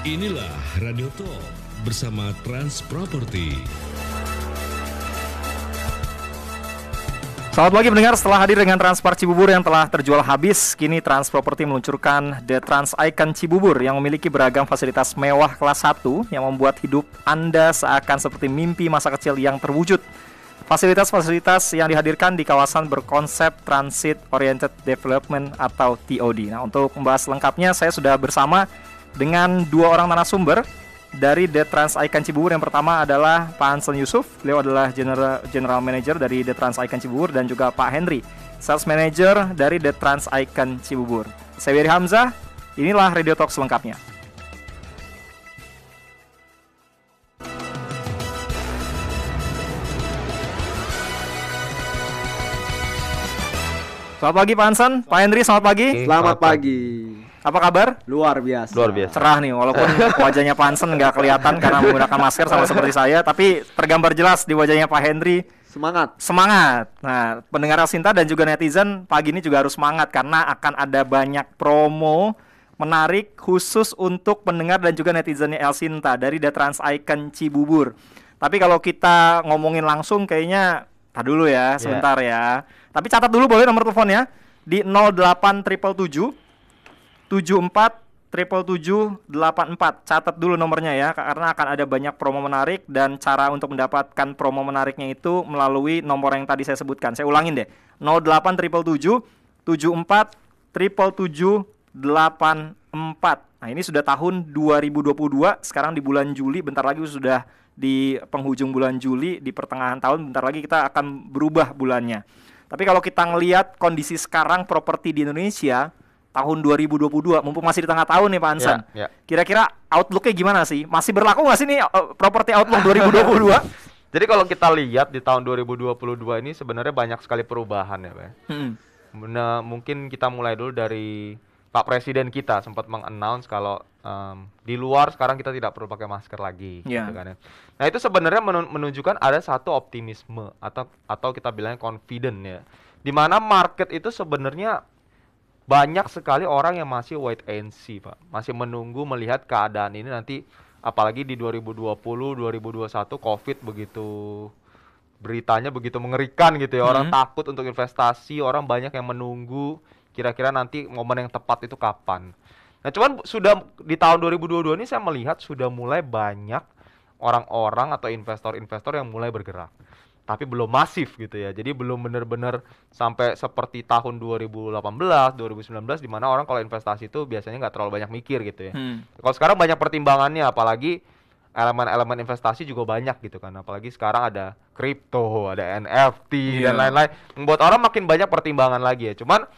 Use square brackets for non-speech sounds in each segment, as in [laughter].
Inilah Radio Talk bersama Trans Property. Selamat pagi mendengar setelah hadir dengan Transport Cibubur yang telah terjual habis, kini Trans Property meluncurkan The Trans Icon Cibubur yang memiliki beragam fasilitas mewah kelas 1 yang membuat hidup Anda seakan seperti mimpi masa kecil yang terwujud. Fasilitas-fasilitas yang dihadirkan di kawasan berkonsep Transit Oriented Development atau TOD. Nah, untuk membahas lengkapnya, saya sudah bersama dengan dua orang narasumber dari The Trans Icon Cibubur yang pertama adalah Pak Hansen Yusuf, beliau adalah General General Manager dari The Trans Icon Cibubur dan juga Pak Henry, Sales Manager dari The Trans Icon Cibubur. Saya Wiri Hamzah, inilah Radio Talk selengkapnya. Selamat pagi Pak Hansen, Pak Henry selamat pagi. Selamat pagi. Apa kabar? Luar biasa. Luar biasa. Cerah nih, walaupun [laughs] wajahnya Pansen nggak kelihatan karena menggunakan masker sama seperti saya, tapi tergambar jelas di wajahnya Pak Henry. Semangat. Semangat. Nah, pendengar Sinta dan juga netizen pagi ini juga harus semangat karena akan ada banyak promo menarik khusus untuk pendengar dan juga netizennya El Sinta dari The Trans Icon Cibubur. Tapi kalau kita ngomongin langsung kayaknya tak dulu ya, iya. sebentar yeah. ya. Tapi catat dulu boleh nomor teleponnya di 0877 74 triple tujuh delapan empat catat dulu nomornya ya karena akan ada banyak promo menarik dan cara untuk mendapatkan promo menariknya itu melalui nomor yang tadi saya sebutkan saya ulangin deh 08 triple tujuh tujuh empat triple tujuh delapan empat nah ini sudah tahun 2022 sekarang di bulan Juli bentar lagi sudah di penghujung bulan Juli di pertengahan tahun bentar lagi kita akan berubah bulannya tapi kalau kita ngelihat kondisi sekarang properti di Indonesia tahun 2022 mumpung masih di tengah tahun nih Pak ya, Ansan. Yeah, yeah. Kira-kira outlooknya gimana sih? Masih berlaku nggak sih nih eh, properti outlook 2022? [laughs] Jadi kalau kita lihat di tahun 2022 ini sebenarnya banyak sekali perubahan ya, Pak. Ya. Hmm. Nah, mungkin kita mulai dulu dari Pak Presiden kita sempat mengannounce kalau um, di luar sekarang kita tidak perlu pakai masker lagi, yeah. gitu kan ya. Nah itu sebenarnya menunjukkan ada satu optimisme atau atau kita bilangnya confident ya, di mana market itu sebenarnya banyak sekali orang yang masih wait and see, Pak. Masih menunggu melihat keadaan ini nanti apalagi di 2020, 2021 Covid begitu beritanya begitu mengerikan gitu ya. Orang hmm. takut untuk investasi, orang banyak yang menunggu kira-kira nanti momen yang tepat itu kapan. Nah, cuman sudah di tahun 2022 ini saya melihat sudah mulai banyak orang-orang atau investor-investor yang mulai bergerak tapi belum masif gitu ya. Jadi belum benar-benar sampai seperti tahun 2018, 2019 di mana orang kalau investasi itu biasanya nggak terlalu banyak mikir gitu ya. Hmm. Kalau sekarang banyak pertimbangannya apalagi elemen-elemen investasi juga banyak gitu kan. Apalagi sekarang ada kripto, ada NFT yeah. dan lain-lain. Membuat orang makin banyak pertimbangan lagi ya. Cuman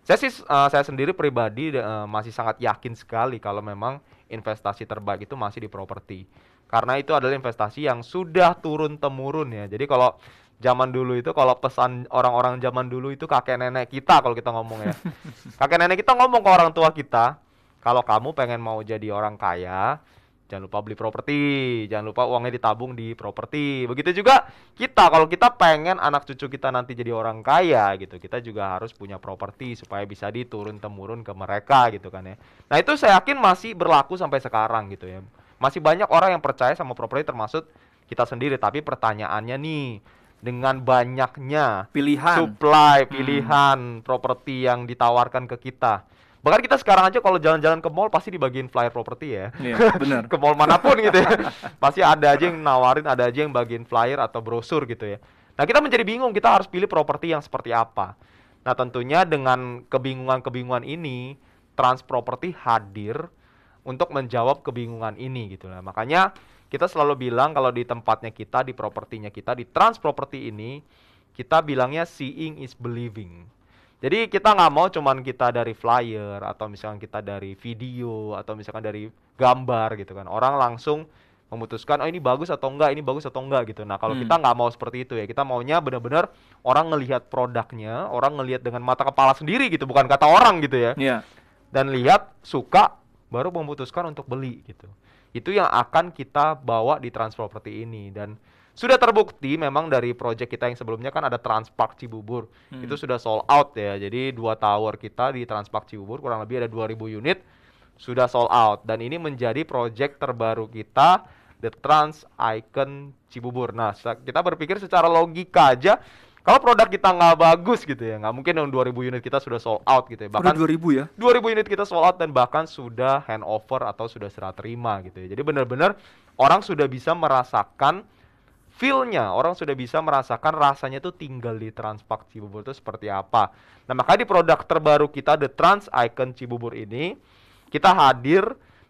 saya sih uh, saya sendiri pribadi uh, masih sangat yakin sekali kalau memang investasi terbaik itu masih di properti karena itu adalah investasi yang sudah turun temurun ya. Jadi kalau zaman dulu itu kalau pesan orang-orang zaman dulu itu kakek nenek kita kalau kita ngomong ya. [laughs] kakek nenek kita ngomong ke orang tua kita, kalau kamu pengen mau jadi orang kaya, jangan lupa beli properti, jangan lupa uangnya ditabung di properti. Begitu juga kita kalau kita pengen anak cucu kita nanti jadi orang kaya gitu, kita juga harus punya properti supaya bisa diturun temurun ke mereka gitu kan ya. Nah, itu saya yakin masih berlaku sampai sekarang gitu ya masih banyak orang yang percaya sama properti termasuk kita sendiri, tapi pertanyaannya nih dengan banyaknya pilihan supply, hmm. pilihan hmm. properti yang ditawarkan ke kita. Bahkan kita sekarang aja kalau jalan-jalan ke mall pasti dibagiin flyer properti ya. Iya, [laughs] benar. ke mall manapun gitu ya. pasti ada aja yang nawarin, ada aja yang bagiin flyer atau brosur gitu ya. Nah, kita menjadi bingung kita harus pilih properti yang seperti apa. Nah, tentunya dengan kebingungan-kebingungan ini Trans Property hadir untuk menjawab kebingungan ini gitu lah. Makanya kita selalu bilang kalau di tempatnya kita, di propertinya kita, di trans property ini kita bilangnya seeing is believing. Jadi kita nggak mau cuman kita dari flyer atau misalkan kita dari video atau misalkan dari gambar gitu kan. Orang langsung memutuskan oh ini bagus atau enggak, ini bagus atau enggak gitu. Nah, kalau hmm. kita nggak mau seperti itu ya, kita maunya benar-benar orang ngelihat produknya, orang ngelihat dengan mata kepala sendiri gitu, bukan kata orang gitu ya. Yeah. Dan lihat suka baru memutuskan untuk beli gitu. Itu yang akan kita bawa di transfer property ini dan sudah terbukti memang dari project kita yang sebelumnya kan ada Transpark Cibubur. Hmm. Itu sudah sold out ya. Jadi dua tower kita di Transpark Cibubur kurang lebih ada 2000 unit sudah sold out dan ini menjadi project terbaru kita The Trans Icon Cibubur. Nah, kita berpikir secara logika aja kalau produk kita nggak bagus gitu ya, nggak mungkin yang 2000 unit kita sudah sold out gitu ya. Bahkan Udah 2000 ya. 2000 unit kita sold out dan bahkan sudah hand over atau sudah serah terima gitu ya. Jadi benar-benar orang sudah bisa merasakan feel-nya, orang sudah bisa merasakan rasanya itu tinggal di Transpak Cibubur itu seperti apa. Nah, makanya di produk terbaru kita The Trans Icon Cibubur ini kita hadir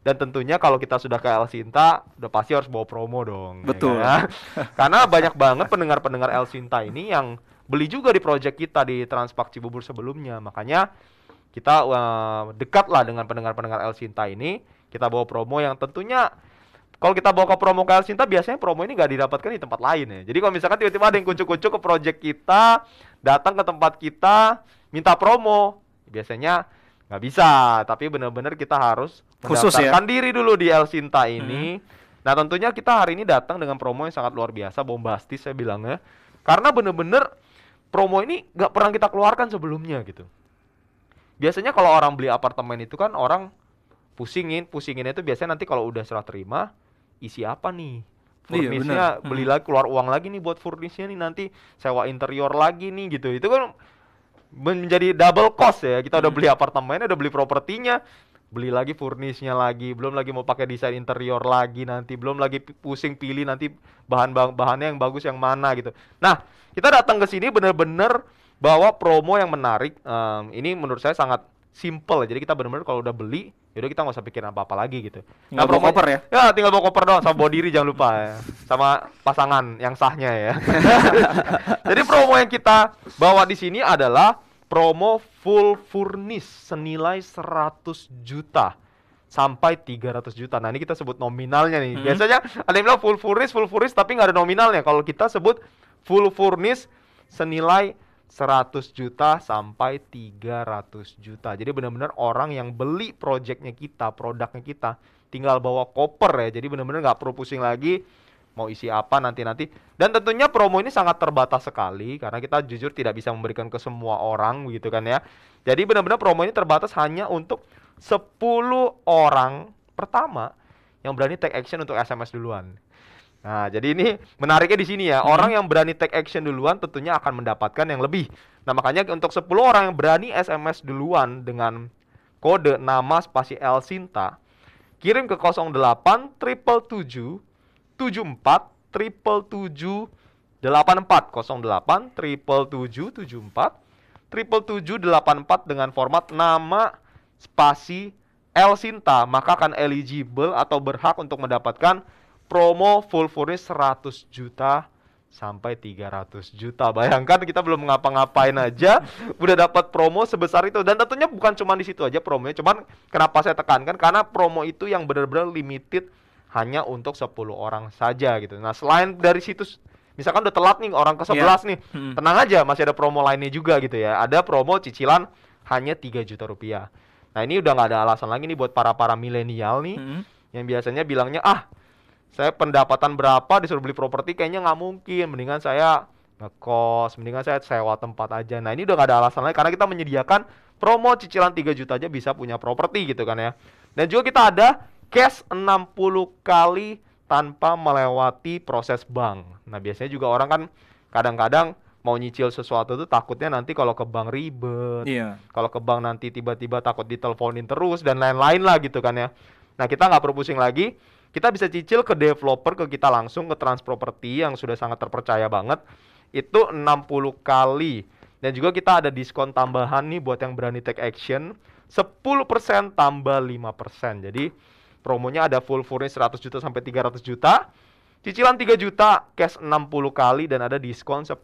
dan tentunya kalau kita sudah ke El Sinta udah pasti harus bawa promo dong ya betul ya [laughs] karena banyak banget pendengar-pendengar El Sinta ini yang beli juga di project kita di Transpak Cibubur sebelumnya makanya kita uh, dekat lah dengan pendengar-pendengar El Sinta ini kita bawa promo yang tentunya kalau kita bawa ke promo ke El Sinta biasanya promo ini nggak didapatkan di tempat lain ya. Jadi kalau misalkan tiba-tiba ada yang kuncu-kuncu ke project kita, datang ke tempat kita, minta promo, biasanya nggak bisa. Tapi benar-benar kita harus khusus ya diri dulu di El Sinta ini. Hmm. Nah, tentunya kita hari ini datang dengan promo yang sangat luar biasa, bombastis saya bilangnya. Karena bener-bener promo ini nggak pernah kita keluarkan sebelumnya gitu. Biasanya kalau orang beli apartemen itu kan orang pusingin, pusingin itu biasanya nanti kalau udah serah terima, isi apa nih? Iya, furnisnya iya, beli lagi keluar uang lagi nih buat furnisnya nih nanti sewa interior lagi nih gitu. Itu kan menjadi double cost ya. Kita udah beli apartemennya, udah beli propertinya, beli lagi furnisnya lagi, belum lagi mau pakai desain interior lagi nanti, belum lagi pusing pilih nanti bahan bahannya yang bagus yang mana gitu. Nah, kita datang ke sini benar-benar bawa promo yang menarik. Um, ini menurut saya sangat simple. Jadi kita benar-benar kalau udah beli, yaudah kita nggak usah pikirin apa-apa lagi gitu. Tinggal nah, promo koper ya? Ya, tinggal bawa koper doang sama diri jangan lupa ya. Sama pasangan yang sahnya ya. [laughs] Jadi promo yang kita bawa di sini adalah promo full furnish senilai 100 juta sampai 300 juta. Nah, ini kita sebut nominalnya nih. Hmm. Biasanya ada yang bilang full furnish, full furnish tapi nggak ada nominalnya. Kalau kita sebut full furnish senilai 100 juta sampai 300 juta. Jadi benar-benar orang yang beli projectnya kita, produknya kita tinggal bawa koper ya. Jadi benar-benar nggak perlu pusing lagi mau isi apa nanti-nanti. Dan tentunya promo ini sangat terbatas sekali karena kita jujur tidak bisa memberikan ke semua orang gitu kan ya. Jadi benar-benar promo ini terbatas hanya untuk 10 orang pertama yang berani take action untuk SMS duluan. Nah, jadi ini menariknya di sini ya. Hmm. Orang yang berani take action duluan tentunya akan mendapatkan yang lebih. Nah, makanya untuk 10 orang yang berani SMS duluan dengan kode nama spasi El Sinta, kirim ke 08 triple 7 74 triple 7 84 08 triple 7 74 triple 7 84 dengan format nama spasi El Sinta maka akan eligible atau berhak untuk mendapatkan promo full furnish 100 juta sampai 300 juta. Bayangkan kita belum ngapa-ngapain aja [laughs] udah dapat promo sebesar itu dan tentunya bukan cuma di situ aja promonya, cuman kenapa saya tekankan karena promo itu yang benar-benar limited hanya untuk 10 orang saja gitu. Nah, selain dari situs, misalkan udah telat nih orang ke-11 yeah. Iya. nih. Tenang aja, masih ada promo lainnya juga gitu ya. Ada promo cicilan hanya 3 juta rupiah. Nah, ini udah nggak ada alasan lagi nih buat para-para milenial nih hmm. yang biasanya bilangnya, "Ah, saya pendapatan berapa disuruh beli properti kayaknya nggak mungkin. Mendingan saya ngekos, mendingan saya sewa tempat aja." Nah, ini udah nggak ada alasan lagi karena kita menyediakan promo cicilan 3 juta aja bisa punya properti gitu kan ya. Dan juga kita ada cash 60 kali tanpa melewati proses bank. Nah, biasanya juga orang kan kadang-kadang mau nyicil sesuatu tuh takutnya nanti kalau ke bank ribet. Iya. Kalau ke bank nanti tiba-tiba takut diteleponin terus dan lain-lain lah gitu kan ya. Nah, kita nggak perlu pusing lagi. Kita bisa cicil ke developer ke kita langsung ke Trans Property yang sudah sangat terpercaya banget. Itu 60 kali. Dan juga kita ada diskon tambahan nih buat yang berani take action. 10% tambah 5%. Jadi Promonya ada full furnish 100 juta sampai 300 juta. Cicilan 3 juta, cash 60 kali dan ada diskon 10%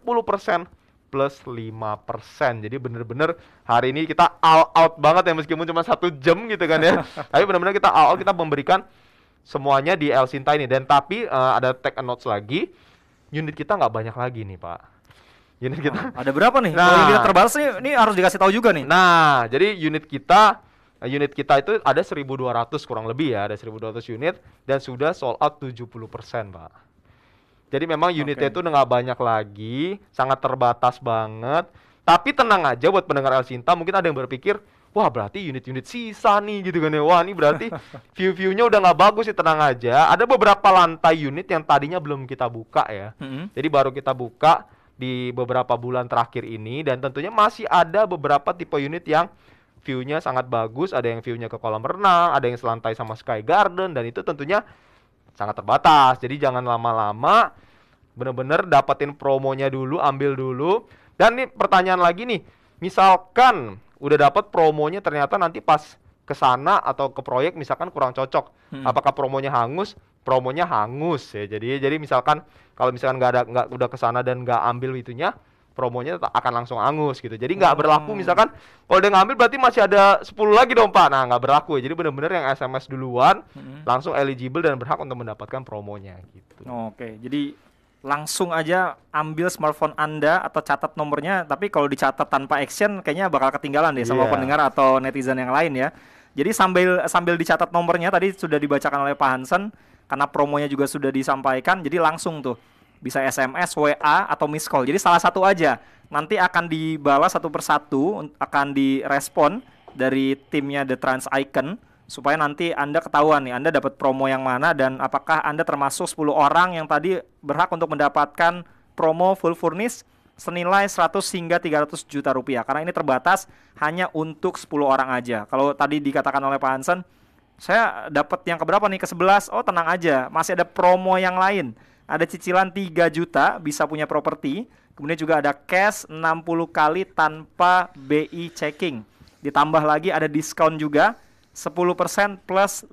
plus 5%. Jadi bener-bener hari ini kita all out banget ya meskipun cuma satu jam gitu kan ya. [laughs] Tapi bener-bener kita all out, kita memberikan semuanya di El Sinta ini. Dan tapi uh, ada tag notes lagi, unit kita nggak banyak lagi nih Pak. Unit kita. ada berapa nih? Nah, Kalau kita terbatas nih, ini harus dikasih tahu juga nih. Nah, jadi unit kita Nah, unit kita itu ada 1200 kurang lebih ya, ada 1200 unit dan sudah sold out 70%, Pak. Jadi memang unitnya okay. itu nggak banyak lagi, sangat terbatas banget. Tapi tenang aja buat pendengar El Sinta, mungkin ada yang berpikir, wah berarti unit-unit sisa nih gitu kan ya. Wah ini berarti [laughs] view-viewnya udah nggak bagus sih, tenang aja. Ada beberapa lantai unit yang tadinya belum kita buka ya. Mm -hmm. Jadi baru kita buka di beberapa bulan terakhir ini dan tentunya masih ada beberapa tipe unit yang view-nya sangat bagus, ada yang view-nya ke kolam renang, ada yang selantai sama sky garden dan itu tentunya sangat terbatas. Jadi jangan lama-lama bener-bener dapetin promonya dulu, ambil dulu. Dan nih pertanyaan lagi nih, misalkan udah dapat promonya ternyata nanti pas ke sana atau ke proyek misalkan kurang cocok, hmm. apakah promonya hangus? Promonya hangus ya. Jadi jadi misalkan kalau misalkan nggak ada nggak udah ke sana dan nggak ambil itunya, promonya akan langsung angus gitu. Jadi nggak hmm. berlaku misalkan kalau dia ngambil berarti masih ada 10 lagi dong Pak. Nah, nggak berlaku. Ya. Jadi benar-benar yang SMS duluan hmm. langsung eligible dan berhak untuk mendapatkan promonya gitu. Oke. Jadi langsung aja ambil smartphone Anda atau catat nomornya, tapi kalau dicatat tanpa action kayaknya bakal ketinggalan deh sama yeah. pendengar atau netizen yang lain ya. Jadi sambil sambil dicatat nomornya tadi sudah dibacakan oleh Pak Hansen karena promonya juga sudah disampaikan, jadi langsung tuh bisa SMS, WA atau miss call. Jadi salah satu aja. Nanti akan dibalas satu persatu, akan direspon dari timnya The Trans Icon supaya nanti Anda ketahuan nih Anda dapat promo yang mana dan apakah Anda termasuk 10 orang yang tadi berhak untuk mendapatkan promo full furnish senilai 100 hingga 300 juta rupiah karena ini terbatas hanya untuk 10 orang aja. Kalau tadi dikatakan oleh Pak Hansen, saya dapat yang keberapa nih ke 11? Oh, tenang aja, masih ada promo yang lain ada cicilan 3 juta bisa punya properti, kemudian juga ada cash 60 kali tanpa BI checking. Ditambah lagi ada diskon juga 10% plus 5%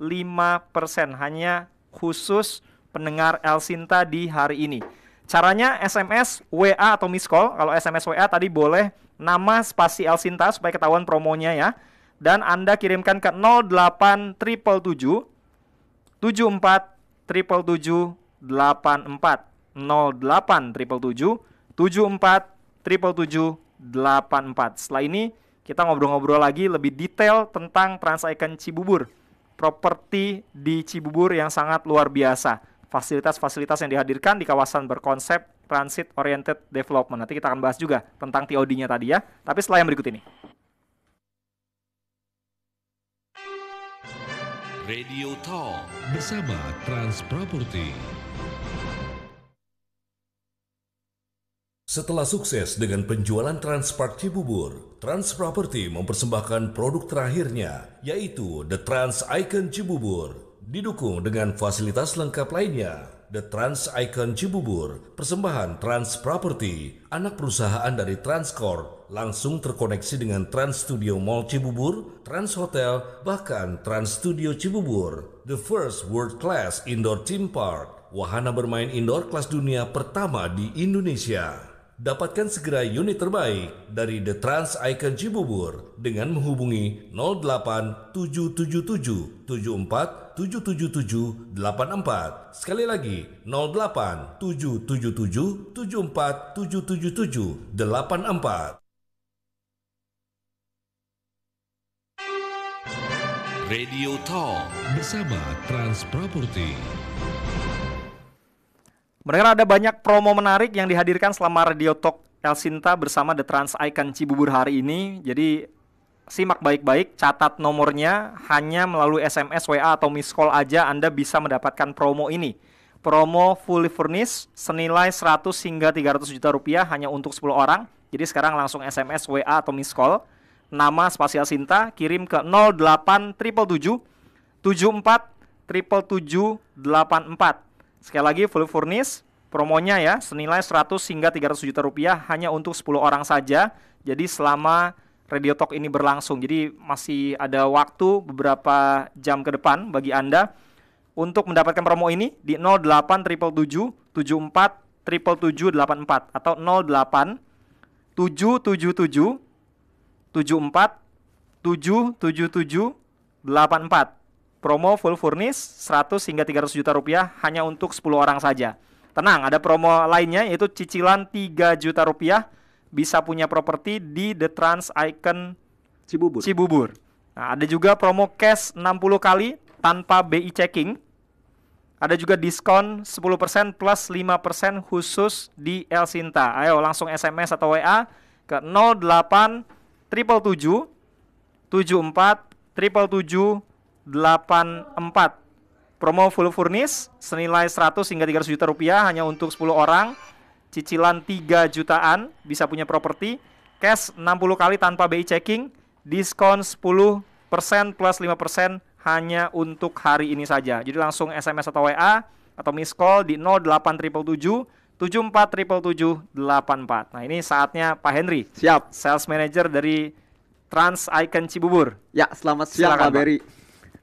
hanya khusus pendengar Elsinta di hari ini. Caranya SMS, WA atau miss call. Kalau SMS WA tadi boleh nama spasi Elsinta supaya ketahuan promonya ya. Dan Anda kirimkan ke 7 74 triple 7 84 delapan triple empat triple empat. Setelah ini kita ngobrol-ngobrol lagi lebih detail tentang Icon Cibubur, properti di Cibubur yang sangat luar biasa. Fasilitas-fasilitas yang dihadirkan di kawasan berkonsep transit oriented development. Nanti kita akan bahas juga tentang TOD-nya tadi ya, tapi setelah yang berikut ini. Radio Talk bersama Trans Property. Setelah sukses dengan penjualan Transpark Cibubur, Trans Property mempersembahkan produk terakhirnya, yaitu The Trans Icon Cibubur. Didukung dengan fasilitas lengkap lainnya, The Trans Icon Cibubur, persembahan Trans Property, anak perusahaan dari Transcorp langsung terkoneksi dengan Trans Studio Mall Cibubur, Trans Hotel, bahkan Trans Studio Cibubur. The first world-class indoor theme park, wahana bermain indoor kelas dunia pertama di Indonesia. Dapatkan segera unit terbaik dari The Trans Icon Cibubur dengan menghubungi 08777 74 777 84. Sekali lagi 08777 74 777 84. Radio Talk bersama Trans Property. Mereka ada banyak promo menarik yang dihadirkan selama Radio Talk El Sinta bersama The Trans Icon Cibubur hari ini. Jadi simak baik-baik, catat nomornya hanya melalui SMS, WA atau miss call aja Anda bisa mendapatkan promo ini. Promo fully furnished senilai 100 hingga 300 juta rupiah hanya untuk 10 orang. Jadi sekarang langsung SMS, WA atau miss call nama spasial Sinta kirim ke 7 74 7784. Sekali lagi full furnish promonya ya senilai 100 hingga 300 juta rupiah hanya untuk 10 orang saja. Jadi selama Radio Talk ini berlangsung. Jadi masih ada waktu beberapa jam ke depan bagi Anda untuk mendapatkan promo ini di 7 74 7784 atau 08 777 74 777 84. Promo full furnish 100 hingga 300 juta rupiah hanya untuk 10 orang saja. Tenang, ada promo lainnya yaitu cicilan 3 juta rupiah bisa punya properti di The Trans Icon Cibubur. Cibubur. Nah, ada juga promo cash 60 kali tanpa BI checking. Ada juga diskon 10% plus 5% khusus di El Sinta. Ayo langsung SMS atau WA ke 08 triple tujuh tujuh empat triple tujuh delapan empat promo full furnish senilai 100 hingga 300 juta rupiah hanya untuk 10 orang cicilan 3 jutaan bisa punya properti cash 60 kali tanpa BI checking diskon 10% plus 5% hanya untuk hari ini saja jadi langsung SMS atau WA atau miss call di tujuh 74 triple delapan empat Nah, ini saatnya Pak Henry. Siap. Sales manager dari Trans Icon Cibubur. Ya, selamat siang Pak Beri.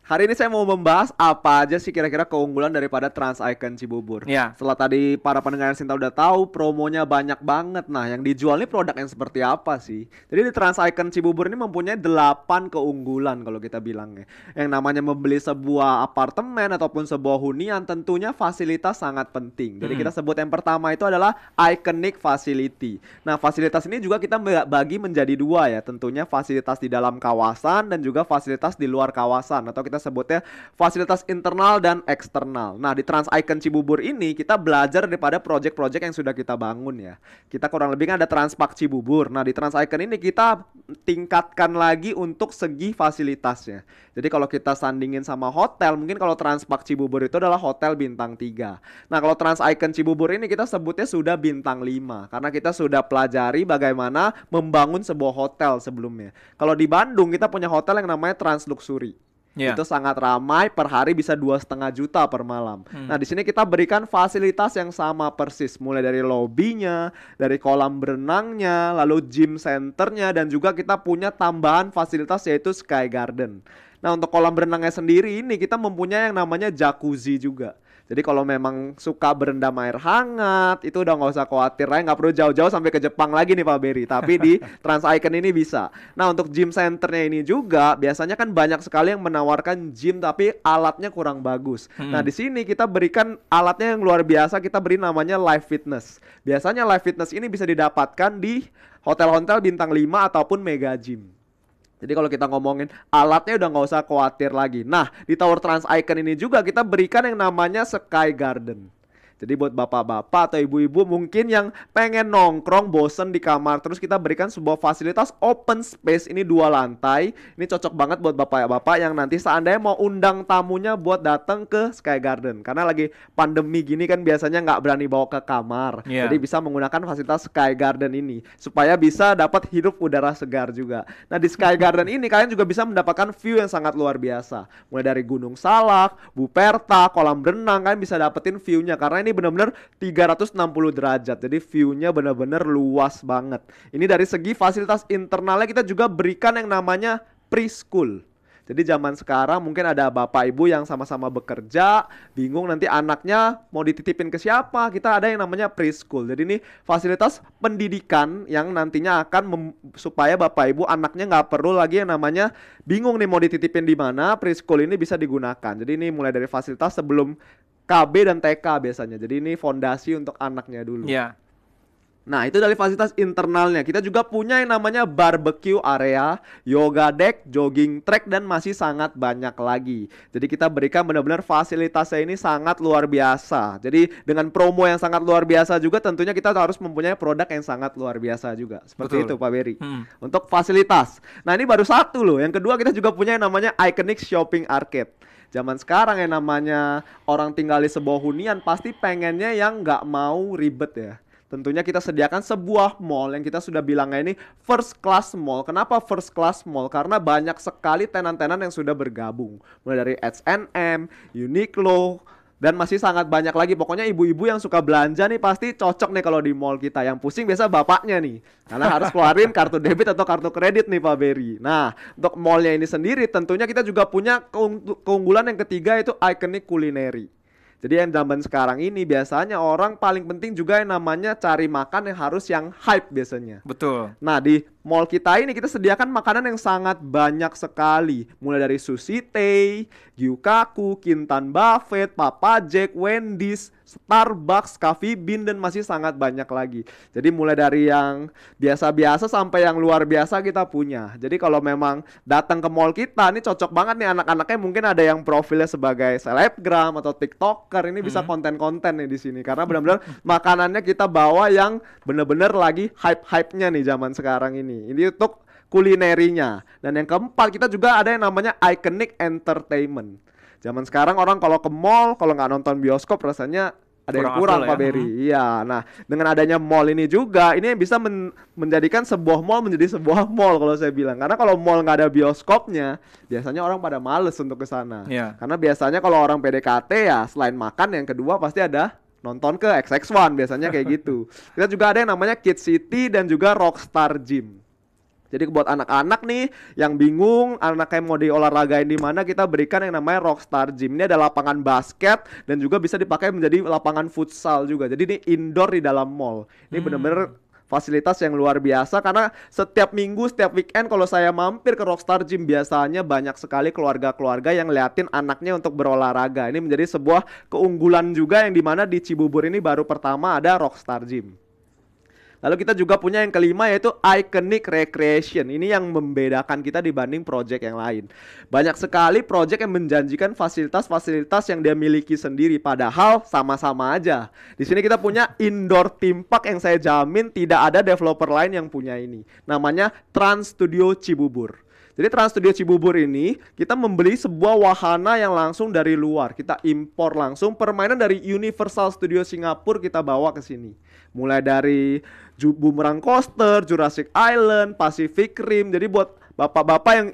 Hari ini saya mau membahas apa aja sih kira-kira keunggulan daripada Trans Icon Cibubur. Ya. Setelah tadi para pendengar yang Sinta udah tahu promonya banyak banget. Nah, yang dijual ini produk yang seperti apa sih? Jadi di Trans Icon Cibubur ini mempunyai 8 keunggulan kalau kita bilangnya. Yang namanya membeli sebuah apartemen ataupun sebuah hunian tentunya fasilitas sangat penting. Jadi hmm. kita sebut yang pertama itu adalah iconic facility. Nah, fasilitas ini juga kita bagi menjadi dua ya. Tentunya fasilitas di dalam kawasan dan juga fasilitas di luar kawasan atau kita kita sebutnya fasilitas internal dan eksternal. Nah, di Trans Icon Cibubur ini kita belajar daripada project-project yang sudah kita bangun ya. Kita kurang lebih kan ada Transpak Cibubur. Nah, di Trans Icon ini kita tingkatkan lagi untuk segi fasilitasnya. Jadi kalau kita sandingin sama hotel, mungkin kalau Transpak Cibubur itu adalah hotel bintang 3. Nah, kalau Trans Icon Cibubur ini kita sebutnya sudah bintang 5 karena kita sudah pelajari bagaimana membangun sebuah hotel sebelumnya. Kalau di Bandung kita punya hotel yang namanya Trans Luxury yeah. itu sangat ramai per hari bisa dua setengah juta per malam. Hmm. Nah di sini kita berikan fasilitas yang sama persis, mulai dari lobbynya, dari kolam berenangnya, lalu gym centernya dan juga kita punya tambahan fasilitas yaitu Sky Garden. Nah untuk kolam berenangnya sendiri ini kita mempunyai yang namanya jacuzzi juga. Jadi kalau memang suka berendam air hangat, itu udah nggak usah khawatir lah, nggak perlu jauh-jauh sampai ke Jepang lagi nih Pak Beri. Tapi di [laughs] Trans Icon ini bisa. Nah untuk gym centernya ini juga biasanya kan banyak sekali yang menawarkan gym tapi alatnya kurang bagus. Hmm. Nah di sini kita berikan alatnya yang luar biasa, kita beri namanya Live Fitness. Biasanya Live Fitness ini bisa didapatkan di hotel-hotel bintang 5 ataupun mega gym. Jadi kalau kita ngomongin alatnya udah nggak usah khawatir lagi. Nah, di Tower Trans Icon ini juga kita berikan yang namanya Sky Garden. Jadi buat bapak-bapak atau ibu-ibu mungkin yang pengen nongkrong bosen di kamar terus kita berikan sebuah fasilitas open space ini dua lantai. Ini cocok banget buat bapak-bapak yang nanti seandainya mau undang tamunya buat datang ke Sky Garden karena lagi pandemi gini kan biasanya nggak berani bawa ke kamar. Yeah. Jadi bisa menggunakan fasilitas Sky Garden ini supaya bisa dapat hidup udara segar juga. Nah, di Sky Garden ini kalian juga bisa mendapatkan view yang sangat luar biasa. Mulai dari Gunung Salak, Buperta, kolam renang kalian bisa dapetin view-nya karena ini ini benar-benar 360 derajat. Jadi view-nya benar-benar luas banget. Ini dari segi fasilitas internalnya kita juga berikan yang namanya preschool. Jadi zaman sekarang mungkin ada bapak ibu yang sama-sama bekerja, bingung nanti anaknya mau dititipin ke siapa. Kita ada yang namanya preschool. Jadi ini fasilitas pendidikan yang nantinya akan supaya bapak ibu anaknya nggak perlu lagi yang namanya bingung nih mau dititipin di mana. Preschool ini bisa digunakan. Jadi ini mulai dari fasilitas sebelum KB dan TK biasanya. Jadi ini fondasi untuk anaknya dulu. Iya. Nah, itu dari fasilitas internalnya. Kita juga punya yang namanya barbecue area, yoga deck, jogging track, dan masih sangat banyak lagi. Jadi kita berikan benar-benar fasilitasnya ini sangat luar biasa. Jadi dengan promo yang sangat luar biasa juga tentunya kita harus mempunyai produk yang sangat luar biasa juga. Seperti Betul. itu Pak Beri. Hmm. Untuk fasilitas. Nah, ini baru satu loh. Yang kedua kita juga punya yang namanya Iconic Shopping Arcade. Zaman sekarang yang namanya orang tinggal di sebuah hunian pasti pengennya yang nggak mau ribet ya. Tentunya kita sediakan sebuah mall yang kita sudah bilang ini first class mall. Kenapa first class mall? Karena banyak sekali tenan-tenan yang sudah bergabung. Mulai dari H&M, Uniqlo, dan masih sangat banyak lagi. Pokoknya ibu-ibu yang suka belanja nih pasti cocok nih kalau di mall kita. Yang pusing biasa bapaknya nih, karena harus keluarin kartu debit atau kartu kredit nih Pak Berry. Nah, untuk mallnya ini sendiri tentunya kita juga punya keunggulan yang ketiga itu ikonik kulineri. Jadi yang zaman sekarang ini biasanya orang paling penting juga yang namanya cari makan yang harus yang hype biasanya. Betul. Nah di mall kita ini kita sediakan makanan yang sangat banyak sekali. Mulai dari sushi tei, gyukaku, kintan buffet, papa jack, wendy's, Starbucks, Coffee Bean dan masih sangat banyak lagi. Jadi mulai dari yang biasa-biasa sampai yang luar biasa kita punya. Jadi kalau memang datang ke mall kita ini cocok banget nih anak-anaknya mungkin ada yang profilnya sebagai selebgram atau TikToker ini bisa mm-hmm. konten-konten nih di sini karena benar-benar makanannya kita bawa yang benar-benar lagi hype hype nih zaman sekarang ini. Ini untuk kulinerinya. Dan yang keempat kita juga ada yang namanya iconic entertainment. Zaman sekarang orang kalau ke mall kalau nggak nonton bioskop rasanya ada kurang yang kurang ya. Pak ya. Iya. Nah, dengan adanya mall ini juga ini yang bisa men menjadikan sebuah mall menjadi sebuah [laughs] mall kalau saya bilang. Karena kalau mall nggak ada bioskopnya, biasanya orang pada males untuk ke sana. Ya. Karena biasanya kalau orang PDKT ya selain makan yang kedua pasti ada nonton ke XX1 biasanya kayak gitu. [laughs] Kita juga ada yang namanya Kid City dan juga Rockstar Gym. Jadi buat anak-anak nih yang bingung anak anaknya mau diolahragain di mana kita berikan yang namanya Rockstar Gym. Ini ada lapangan basket dan juga bisa dipakai menjadi lapangan futsal juga. Jadi ini indoor di dalam mall. Ini bener hmm. bener-bener fasilitas yang luar biasa karena setiap minggu setiap weekend kalau saya mampir ke Rockstar Gym biasanya banyak sekali keluarga-keluarga yang liatin anaknya untuk berolahraga ini menjadi sebuah keunggulan juga yang dimana di Cibubur ini baru pertama ada Rockstar Gym. Lalu kita juga punya yang kelima yaitu iconic recreation. Ini yang membedakan kita dibanding project yang lain. Banyak sekali project yang menjanjikan fasilitas-fasilitas yang dia miliki sendiri padahal sama-sama aja. Di sini kita punya indoor theme park yang saya jamin tidak ada developer lain yang punya ini. Namanya Trans Studio Cibubur. Jadi Trans Studio Cibubur ini kita membeli sebuah wahana yang langsung dari luar. Kita impor langsung permainan dari Universal Studio Singapura kita bawa ke sini. Mulai dari Boomerang Coaster, Jurassic Island, Pacific Rim. Jadi buat bapak-bapak yang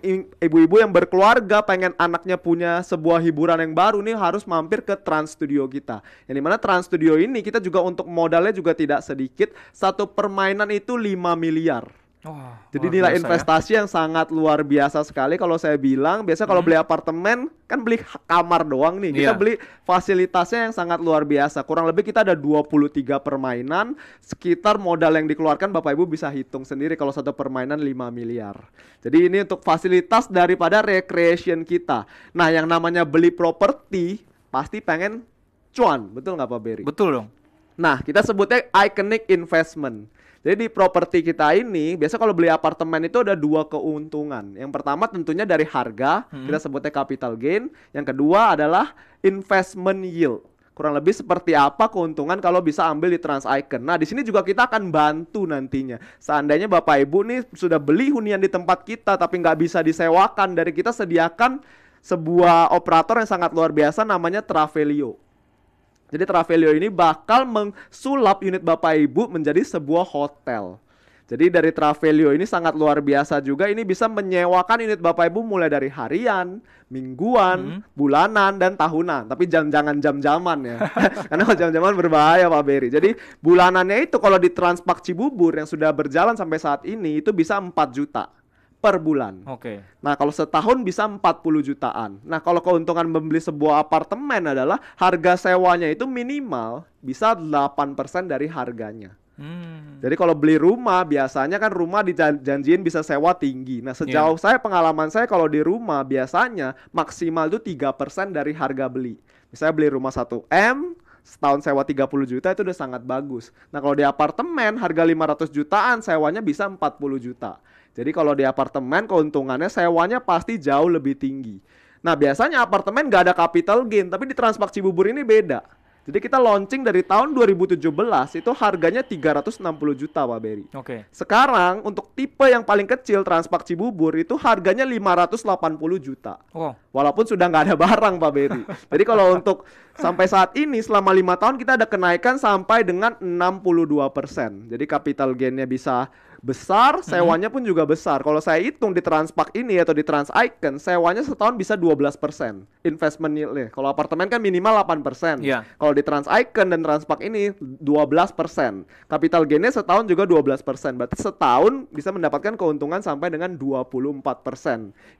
ibu-ibu yang berkeluarga pengen anaknya punya sebuah hiburan yang baru nih harus mampir ke Trans Studio kita. Yang dimana Trans Studio ini kita juga untuk modalnya juga tidak sedikit. Satu permainan itu 5 miliar. Oh, Jadi nilai ya. investasi ya. yang sangat luar biasa sekali kalau saya bilang biasa kalau hmm. beli apartemen kan beli kamar doang nih. Kita iya. beli fasilitasnya yang sangat luar biasa. Kurang lebih kita ada 23 permainan, sekitar modal yang dikeluarkan Bapak Ibu bisa hitung sendiri kalau satu permainan 5 miliar. Jadi ini untuk fasilitas daripada recreation kita. Nah, yang namanya beli properti pasti pengen cuan, betul nggak Pak Beri? Betul dong. Nah, kita sebutnya iconic investment. Jadi properti kita ini biasa kalau beli apartemen itu ada dua keuntungan. Yang pertama tentunya dari harga, hmm. kita sebutnya capital gain. Yang kedua adalah investment yield kurang lebih seperti apa keuntungan kalau bisa ambil di Trans Icon. Nah, di sini juga kita akan bantu nantinya. Seandainya Bapak Ibu nih sudah beli hunian di tempat kita tapi nggak bisa disewakan dari kita sediakan sebuah operator yang sangat luar biasa namanya Travelio. Jadi Travelio ini bakal mengsulap unit Bapak Ibu menjadi sebuah hotel. Jadi dari Travelio ini sangat luar biasa juga. Ini bisa menyewakan unit Bapak Ibu mulai dari harian, mingguan, hmm. bulanan, dan tahunan. Tapi jam jangan jam-jaman ya. [laughs] Karena kalau jam-jaman berbahaya Pak Beri. Jadi bulanannya itu kalau di Transpak Cibubur yang sudah berjalan sampai saat ini itu bisa 4 juta per bulan. Oke. Okay. Nah, kalau setahun bisa 40 jutaan. Nah, kalau keuntungan membeli sebuah apartemen adalah harga sewanya itu minimal bisa 8% dari harganya. Hmm. Jadi kalau beli rumah biasanya kan rumah dijanjiin bisa sewa tinggi. Nah, sejauh yeah. saya pengalaman saya kalau di rumah biasanya maksimal itu 3% dari harga beli. Misalnya beli rumah 1M, setahun sewa 30 juta itu udah sangat bagus. Nah, kalau di apartemen harga 500 jutaan sewanya bisa 40 juta. Jadi kalau di apartemen keuntungannya sewanya pasti jauh lebih tinggi. Nah biasanya apartemen nggak ada capital gain, tapi di Transpak Cibubur ini beda. Jadi kita launching dari tahun 2017 itu harganya 360 juta Pak Beri. Oke. Okay. Sekarang untuk tipe yang paling kecil Transpak Cibubur itu harganya 580 juta. Oh. Walaupun sudah nggak ada barang Pak Beri. [laughs] Jadi kalau untuk sampai saat ini selama lima tahun kita ada kenaikan sampai dengan 62 persen. Jadi capital gainnya bisa besar, sewanya pun juga besar. Kalau saya hitung di Transpark ini atau di Trans Icon, sewanya setahun bisa 12% investment yield-nya. Kalau apartemen kan minimal 8%. Yeah. Kalau di Trans Icon dan Transpark ini 12%. Capital gainnya setahun juga 12%. Berarti setahun bisa mendapatkan keuntungan sampai dengan 24%.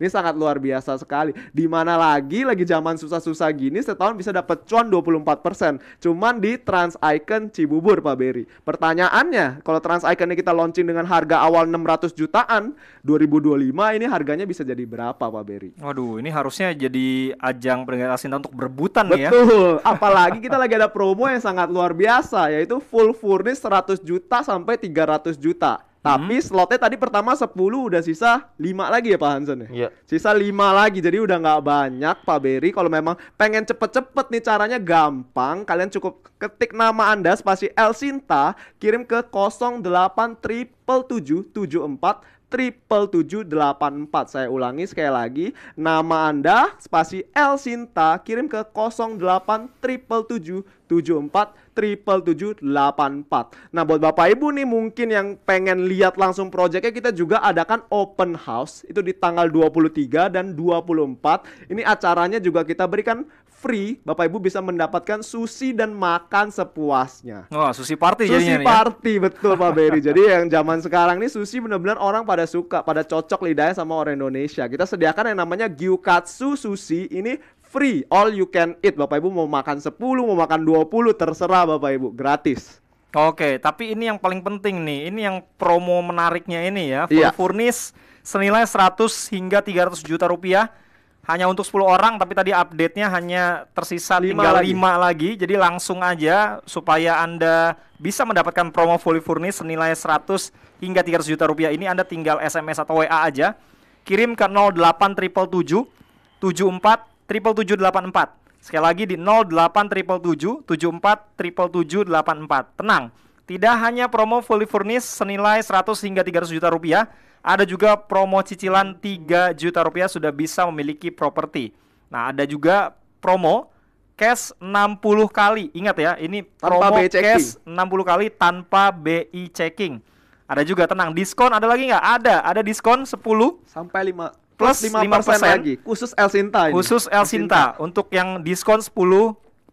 Ini sangat luar biasa sekali. Di mana lagi lagi zaman susah-susah gini setahun bisa dapat cuan 24%. Cuman di Trans Icon Cibubur Pak Beri. Pertanyaannya, kalau Trans Icon kita launching dengan harga awal 600 jutaan 2025 ini harganya bisa jadi berapa Pak Beri? Waduh, ini harusnya jadi ajang peringatan Sinta untuk berebutan Betul. ya. Betul. Apalagi kita lagi ada promo yang sangat luar biasa yaitu full furnish 100 juta sampai 300 juta. Tapi hmm. slotnya tadi pertama 10 udah sisa 5 lagi ya Pak Hansen ya. Yeah. Sisa 5 lagi jadi udah nggak banyak Pak Berry kalau memang pengen cepet-cepet nih caranya gampang kalian cukup ketik nama Anda spasi El Sinta kirim ke 08 triple 774 triple tujuh delapan empat. Saya ulangi sekali lagi, nama Anda spasi El Sinta kirim ke delapan triple tujuh tujuh empat triple tujuh delapan empat. Nah buat bapak ibu nih mungkin yang pengen lihat langsung proyeknya kita juga adakan open house itu di tanggal 23 dan 24. Ini acaranya juga kita berikan free, Bapak Ibu bisa mendapatkan sushi dan makan sepuasnya. Wah, oh, sushi party sushi jadinya. Sushi ya. party ya? betul Pak Beri. [laughs] Jadi yang zaman sekarang ini sushi benar-benar orang pada suka, pada cocok lidahnya sama orang Indonesia. Kita sediakan yang namanya gyukatsu sushi. Ini free, all you can eat. Bapak Ibu mau makan 10, mau makan 20 terserah Bapak Ibu, gratis. Oke, tapi ini yang paling penting nih. Ini yang promo menariknya ini ya. Iya. Full iya. furnish senilai 100 hingga 300 juta rupiah hanya untuk 10 orang tapi tadi update-nya hanya tersisa lima tinggal lagi. 5 lagi. Jadi langsung aja supaya Anda bisa mendapatkan promo fully furnished senilai 100 hingga 300 juta rupiah ini Anda tinggal SMS atau WA aja. Kirim ke 0877 74 7784. Sekali lagi di 0877 74 7784. Tenang, tidak hanya promo fully furnished senilai 100 hingga 300 juta rupiah, ada juga promo cicilan 3 juta rupiah sudah bisa memiliki properti. Nah, ada juga promo cash 60 kali. Ingat ya, ini tanpa promo cash 60 kali tanpa BI checking. Ada juga tenang, diskon ada lagi nggak? Ada, ada diskon 10 sampai 5 plus 5%, 5% lagi khusus El Sinta ini. Khusus El Sinta. untuk yang diskon 10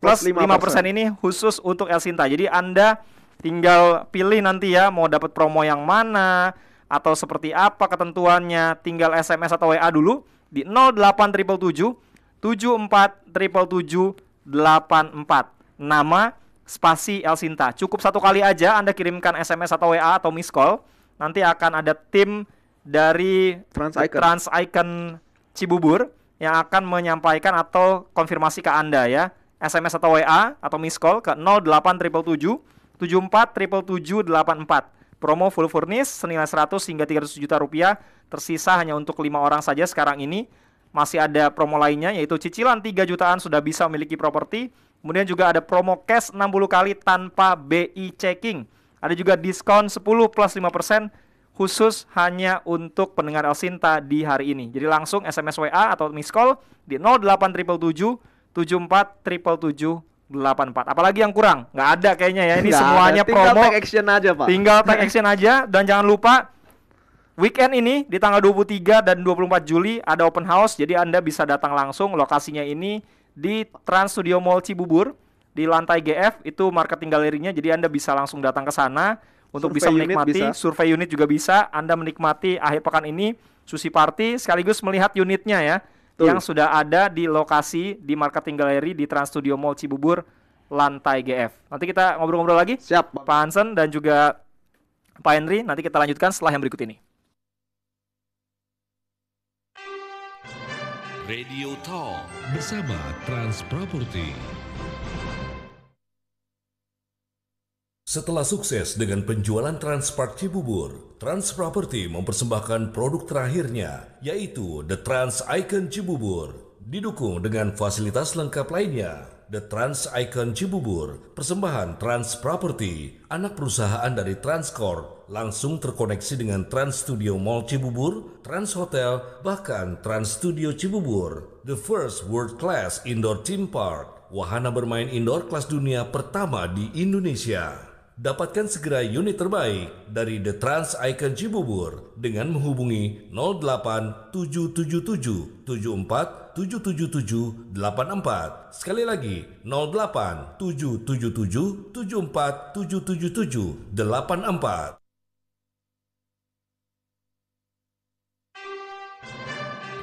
plus 5%, 5% ini khusus untuk El Sinta. Jadi Anda tinggal pilih nanti ya mau dapat promo yang mana, atau seperti apa ketentuannya, tinggal SMS atau WA dulu di 08777 84 Nama spasi Elsinta. Cukup satu kali aja Anda kirimkan SMS atau WA atau miss call. Nanti akan ada tim dari Trans Icon Cibubur yang akan menyampaikan atau konfirmasi ke Anda ya. SMS atau WA atau miss call ke 08777 84 Promo full furnace senilai 100 hingga 300 juta rupiah tersisa hanya untuk lima orang saja sekarang ini. Masih ada promo lainnya yaitu cicilan 3 jutaan sudah bisa memiliki properti. Kemudian juga ada promo cash 60 kali tanpa BI checking. Ada juga diskon 10 plus 5% khusus hanya untuk pendengar El Sinta di hari ini. Jadi langsung SMS WA atau miss call di 08777 7477 84. Apalagi yang kurang? Nggak ada kayaknya ya. Ini Nggak semuanya ada. promo. Tinggal take action aja, Pak. Tinggal tag [laughs] action aja dan jangan lupa weekend ini di tanggal 23 dan 24 Juli ada open house. Jadi Anda bisa datang langsung. Lokasinya ini di Trans Studio Mall Cibubur di lantai GF itu marketing galerinya. Jadi Anda bisa langsung datang ke sana untuk survei bisa menikmati bisa. survei unit juga bisa. Anda menikmati akhir pekan ini Susi Party sekaligus melihat unitnya ya. Betul. yang sudah ada di lokasi di marketing galeri di Trans Studio Mall Cibubur lantai GF. Nanti kita ngobrol-ngobrol lagi. Siap. Pak Hansen dan juga Pak Henry. Nanti kita lanjutkan setelah yang berikut ini. Radio Talk bersama Trans Property. Setelah sukses dengan penjualan Transpark Cibubur, Trans Property mempersembahkan produk terakhirnya, yaitu The Trans Icon Cibubur. Didukung dengan fasilitas lengkap lainnya, The Trans Icon Cibubur, persembahan Trans Property, anak perusahaan dari Transcorp, langsung terkoneksi dengan Trans Studio Mall Cibubur, Trans Hotel, bahkan Trans Studio Cibubur, the first world-class indoor theme park, wahana bermain indoor kelas dunia pertama di Indonesia. Dapatkan segera unit terbaik dari The Trans Icon Cibubur dengan menghubungi 08777 74 777 84. Sekali lagi 08777 74 777 84.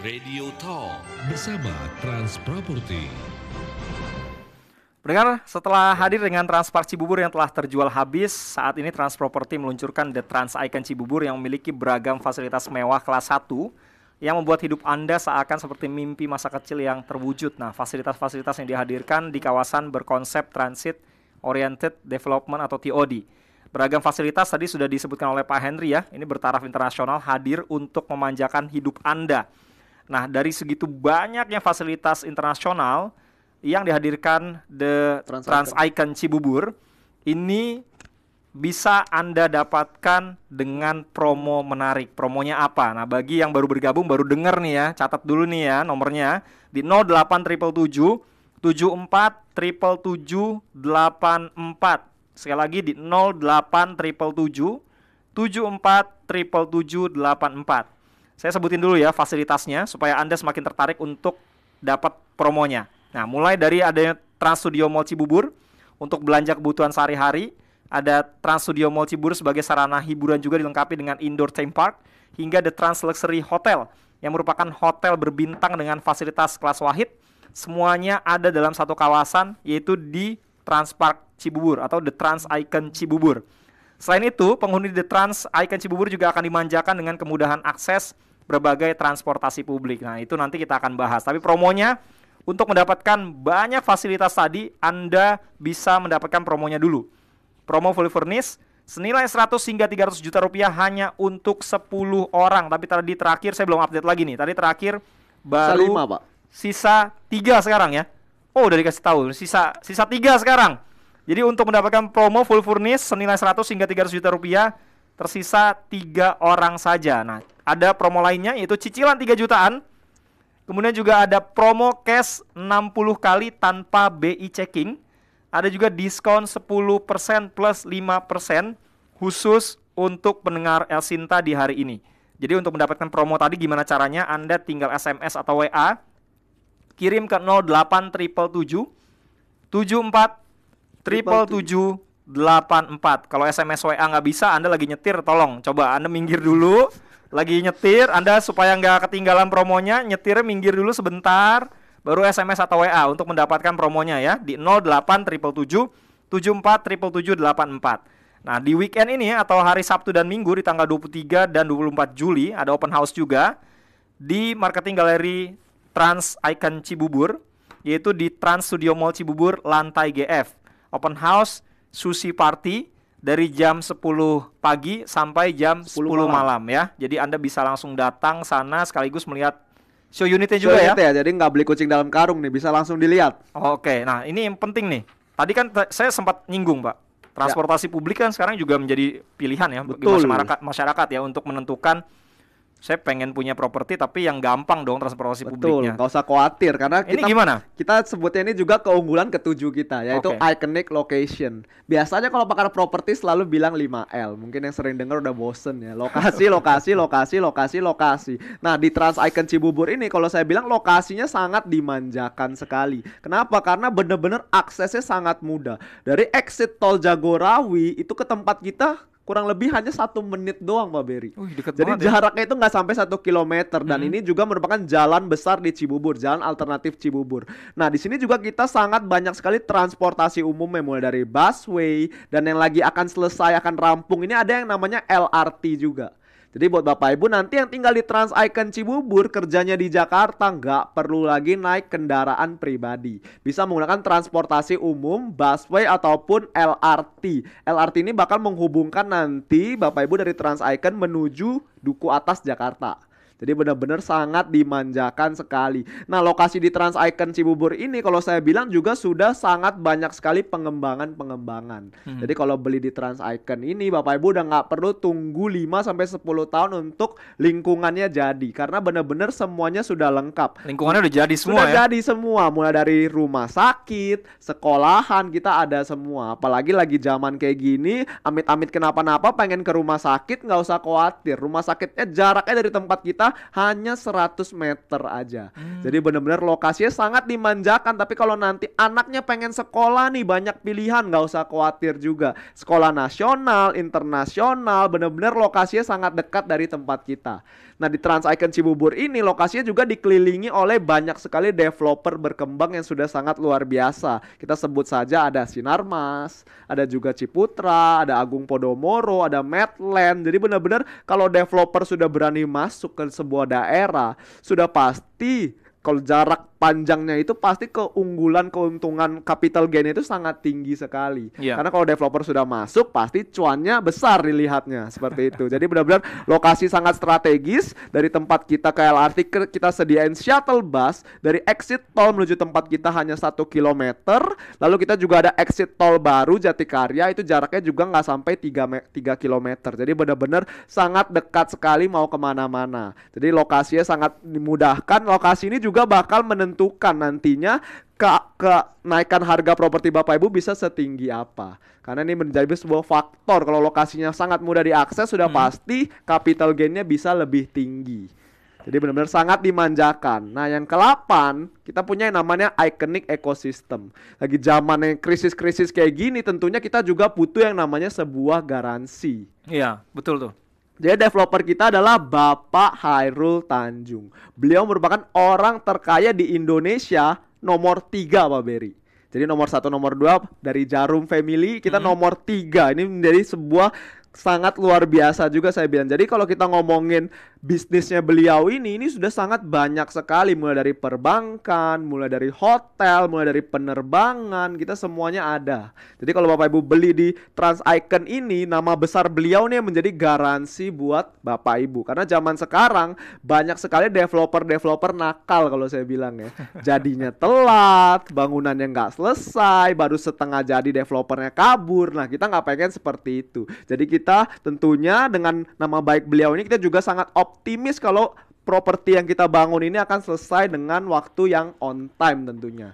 Radio Talk bersama Trans Property. Dengar, setelah ya. hadir dengan Transpar Cibubur yang telah terjual habis, saat ini Trans Property meluncurkan The Trans Icon Cibubur yang memiliki beragam fasilitas mewah kelas 1 yang membuat hidup Anda seakan seperti mimpi masa kecil yang terwujud. Nah, fasilitas-fasilitas yang dihadirkan di kawasan berkonsep Transit Oriented Development atau TOD. Beragam fasilitas tadi sudah disebutkan oleh Pak Henry ya, ini bertaraf internasional hadir untuk memanjakan hidup Anda. Nah, dari segitu banyaknya fasilitas internasional, yang dihadirkan The Trans, Trans Icon Cibubur ini bisa Anda dapatkan dengan promo menarik. Promonya apa? Nah, bagi yang baru bergabung baru dengar nih ya, catat dulu nih ya nomornya di triple empat. Sekali lagi di triple triple empat. Saya sebutin dulu ya fasilitasnya supaya Anda semakin tertarik untuk dapat promonya. Nah, mulai dari adanya Trans Studio Mall Cibubur untuk belanja kebutuhan sehari-hari, ada Trans Studio Mall Cibubur sebagai sarana hiburan juga dilengkapi dengan indoor theme park hingga The Trans Luxury Hotel yang merupakan hotel berbintang dengan fasilitas kelas wahid. Semuanya ada dalam satu kawasan yaitu di Trans Park Cibubur atau The Trans Icon Cibubur. Selain itu, penghuni The Trans Icon Cibubur juga akan dimanjakan dengan kemudahan akses berbagai transportasi publik. Nah, itu nanti kita akan bahas. Tapi promonya untuk mendapatkan banyak fasilitas tadi, Anda bisa mendapatkan promonya dulu. Promo fully furnished senilai 100 hingga 300 juta rupiah hanya untuk 10 orang. Tapi tadi terakhir saya belum update lagi nih. Tadi terakhir baru sisa 5, Pak. Sisa 3 sekarang ya. Oh, udah dikasih tahu. Sisa sisa 3 sekarang. Jadi untuk mendapatkan promo full furnish senilai 100 hingga 300 juta rupiah tersisa tiga orang saja. Nah, ada promo lainnya yaitu cicilan 3 jutaan Kemudian juga ada promo cash 60 kali tanpa BI checking. Ada juga diskon 10% plus 5% khusus untuk pendengar El Sinta di hari ini. Jadi untuk mendapatkan promo tadi gimana caranya? Anda tinggal SMS atau WA kirim ke 08777 74 triple tujuh delapan empat. Kalau SMS WA nggak bisa, Anda lagi nyetir, tolong coba Anda minggir dulu lagi nyetir, Anda supaya nggak ketinggalan promonya, nyetir minggir dulu sebentar, baru SMS atau WA untuk mendapatkan promonya ya di triple 08777 747784. Nah, di weekend ini atau hari Sabtu dan Minggu di tanggal 23 dan 24 Juli ada open house juga di Marketing Galeri Trans Icon Cibubur yaitu di Trans Studio Mall Cibubur lantai GF. Open house sushi party dari jam 10 pagi sampai jam 10, 10 malam. malam ya. Jadi Anda bisa langsung datang sana sekaligus melihat show unitnya show juga unit ya. ya. Jadi nggak beli kucing dalam karung nih, bisa langsung dilihat. Oke, nah ini yang penting nih. Tadi kan saya sempat nyinggung, Pak. Ya. Transportasi ya. publik kan sekarang juga menjadi pilihan ya Betul. bagi masyarakat, masyarakat ya untuk menentukan saya pengen punya properti tapi yang gampang dong transportasi Betul, publiknya. Betul, nggak usah khawatir karena ini gimana? Kita sebutnya ini juga keunggulan ketujuh kita yaitu okay. iconic location. Biasanya kalau pakar properti selalu bilang 5L. Mungkin yang sering dengar udah bosen ya. Lokasi, [laughs] lokasi, lokasi, lokasi, lokasi. Nah, di Trans Icon Cibubur ini kalau saya bilang lokasinya sangat dimanjakan sekali. Kenapa? Karena bener-bener aksesnya sangat mudah. Dari exit tol Jagorawi itu ke tempat kita kurang lebih hanya satu menit doang Mbak Berry. Jadi banget, ya. jaraknya itu nggak sampai satu kilometer dan hmm. ini juga merupakan jalan besar di Cibubur, jalan alternatif Cibubur. Nah di sini juga kita sangat banyak sekali transportasi umum ya mulai dari busway dan yang lagi akan selesai akan rampung ini ada yang namanya LRT juga. Jadi buat Bapak Ibu nanti yang tinggal di Trans Icon Cibubur kerjanya di Jakarta nggak perlu lagi naik kendaraan pribadi. Bisa menggunakan transportasi umum, busway ataupun LRT. LRT ini bakal menghubungkan nanti Bapak Ibu dari Trans Icon menuju Duku Atas Jakarta. Jadi benar-benar sangat dimanjakan sekali. Nah, lokasi di Trans Icon Cibubur ini kalau saya bilang juga sudah sangat banyak sekali pengembangan-pengembangan. Hmm. Jadi kalau beli di Trans Icon ini Bapak Ibu udah nggak perlu tunggu 5 sampai 10 tahun untuk lingkungannya jadi karena benar-benar semuanya sudah lengkap. Lingkungannya udah jadi semua sudah ya. jadi semua, mulai dari rumah sakit, sekolahan kita ada semua. Apalagi lagi zaman kayak gini, amit-amit kenapa-napa pengen ke rumah sakit nggak usah khawatir. Rumah sakitnya jaraknya dari tempat kita hanya 100 meter aja. Hmm. Jadi benar-benar lokasinya sangat dimanjakan. Tapi kalau nanti anaknya pengen sekolah nih banyak pilihan, nggak usah khawatir juga. Sekolah nasional, internasional, benar-benar lokasinya sangat dekat dari tempat kita. Nah, di Trans Icon Cibubur ini lokasinya juga dikelilingi oleh banyak sekali developer berkembang yang sudah sangat luar biasa. Kita sebut saja ada Sinarmas, ada juga Ciputra, ada Agung Podomoro, ada Medland. Jadi benar-benar kalau developer sudah berani masuk ke sebuah daerah, sudah pasti kalau jarak panjangnya itu pasti keunggulan keuntungan capital gain itu sangat tinggi sekali. Yeah. Karena kalau developer sudah masuk pasti cuannya besar dilihatnya seperti itu. Jadi benar-benar lokasi sangat strategis dari tempat kita ke LRT kita sediain shuttle bus dari exit tol menuju tempat kita hanya satu kilometer. Lalu kita juga ada exit tol baru Jatikarya itu jaraknya juga nggak sampai 3 3 kilometer. Jadi benar-benar sangat dekat sekali mau kemana-mana. Jadi lokasinya sangat dimudahkan. Lokasi ini juga bakal menentukan menentukan nantinya ke kenaikan harga properti Bapak Ibu bisa setinggi apa. Karena ini menjadi sebuah faktor kalau lokasinya sangat mudah diakses sudah hmm. pasti capital gainnya bisa lebih tinggi. Jadi benar-benar sangat dimanjakan. Nah, yang ke-8 kita punya yang namanya iconic ecosystem. Lagi zaman yang krisis-krisis kayak gini tentunya kita juga butuh yang namanya sebuah garansi. Iya, betul tuh. Jadi developer kita adalah Bapak Hairul Tanjung. Beliau merupakan orang terkaya di Indonesia nomor tiga, Pak Berry. Jadi nomor satu, nomor dua dari Jarum Family kita hmm. nomor tiga. Ini menjadi sebuah sangat luar biasa juga saya bilang. Jadi kalau kita ngomongin bisnisnya beliau ini, ini sudah sangat banyak sekali. Mulai dari perbankan, mulai dari hotel, mulai dari penerbangan, kita semuanya ada. Jadi kalau Bapak Ibu beli di Trans Icon ini, nama besar beliau nih menjadi garansi buat Bapak Ibu. Karena zaman sekarang banyak sekali developer-developer nakal kalau saya bilang ya. [laughs] Jadinya telat, bangunannya nggak selesai, baru setengah jadi developernya kabur. Nah kita nggak pengen seperti itu. Jadi kita kita tentunya dengan nama baik beliau ini kita juga sangat optimis kalau properti yang kita bangun ini akan selesai dengan waktu yang on time tentunya.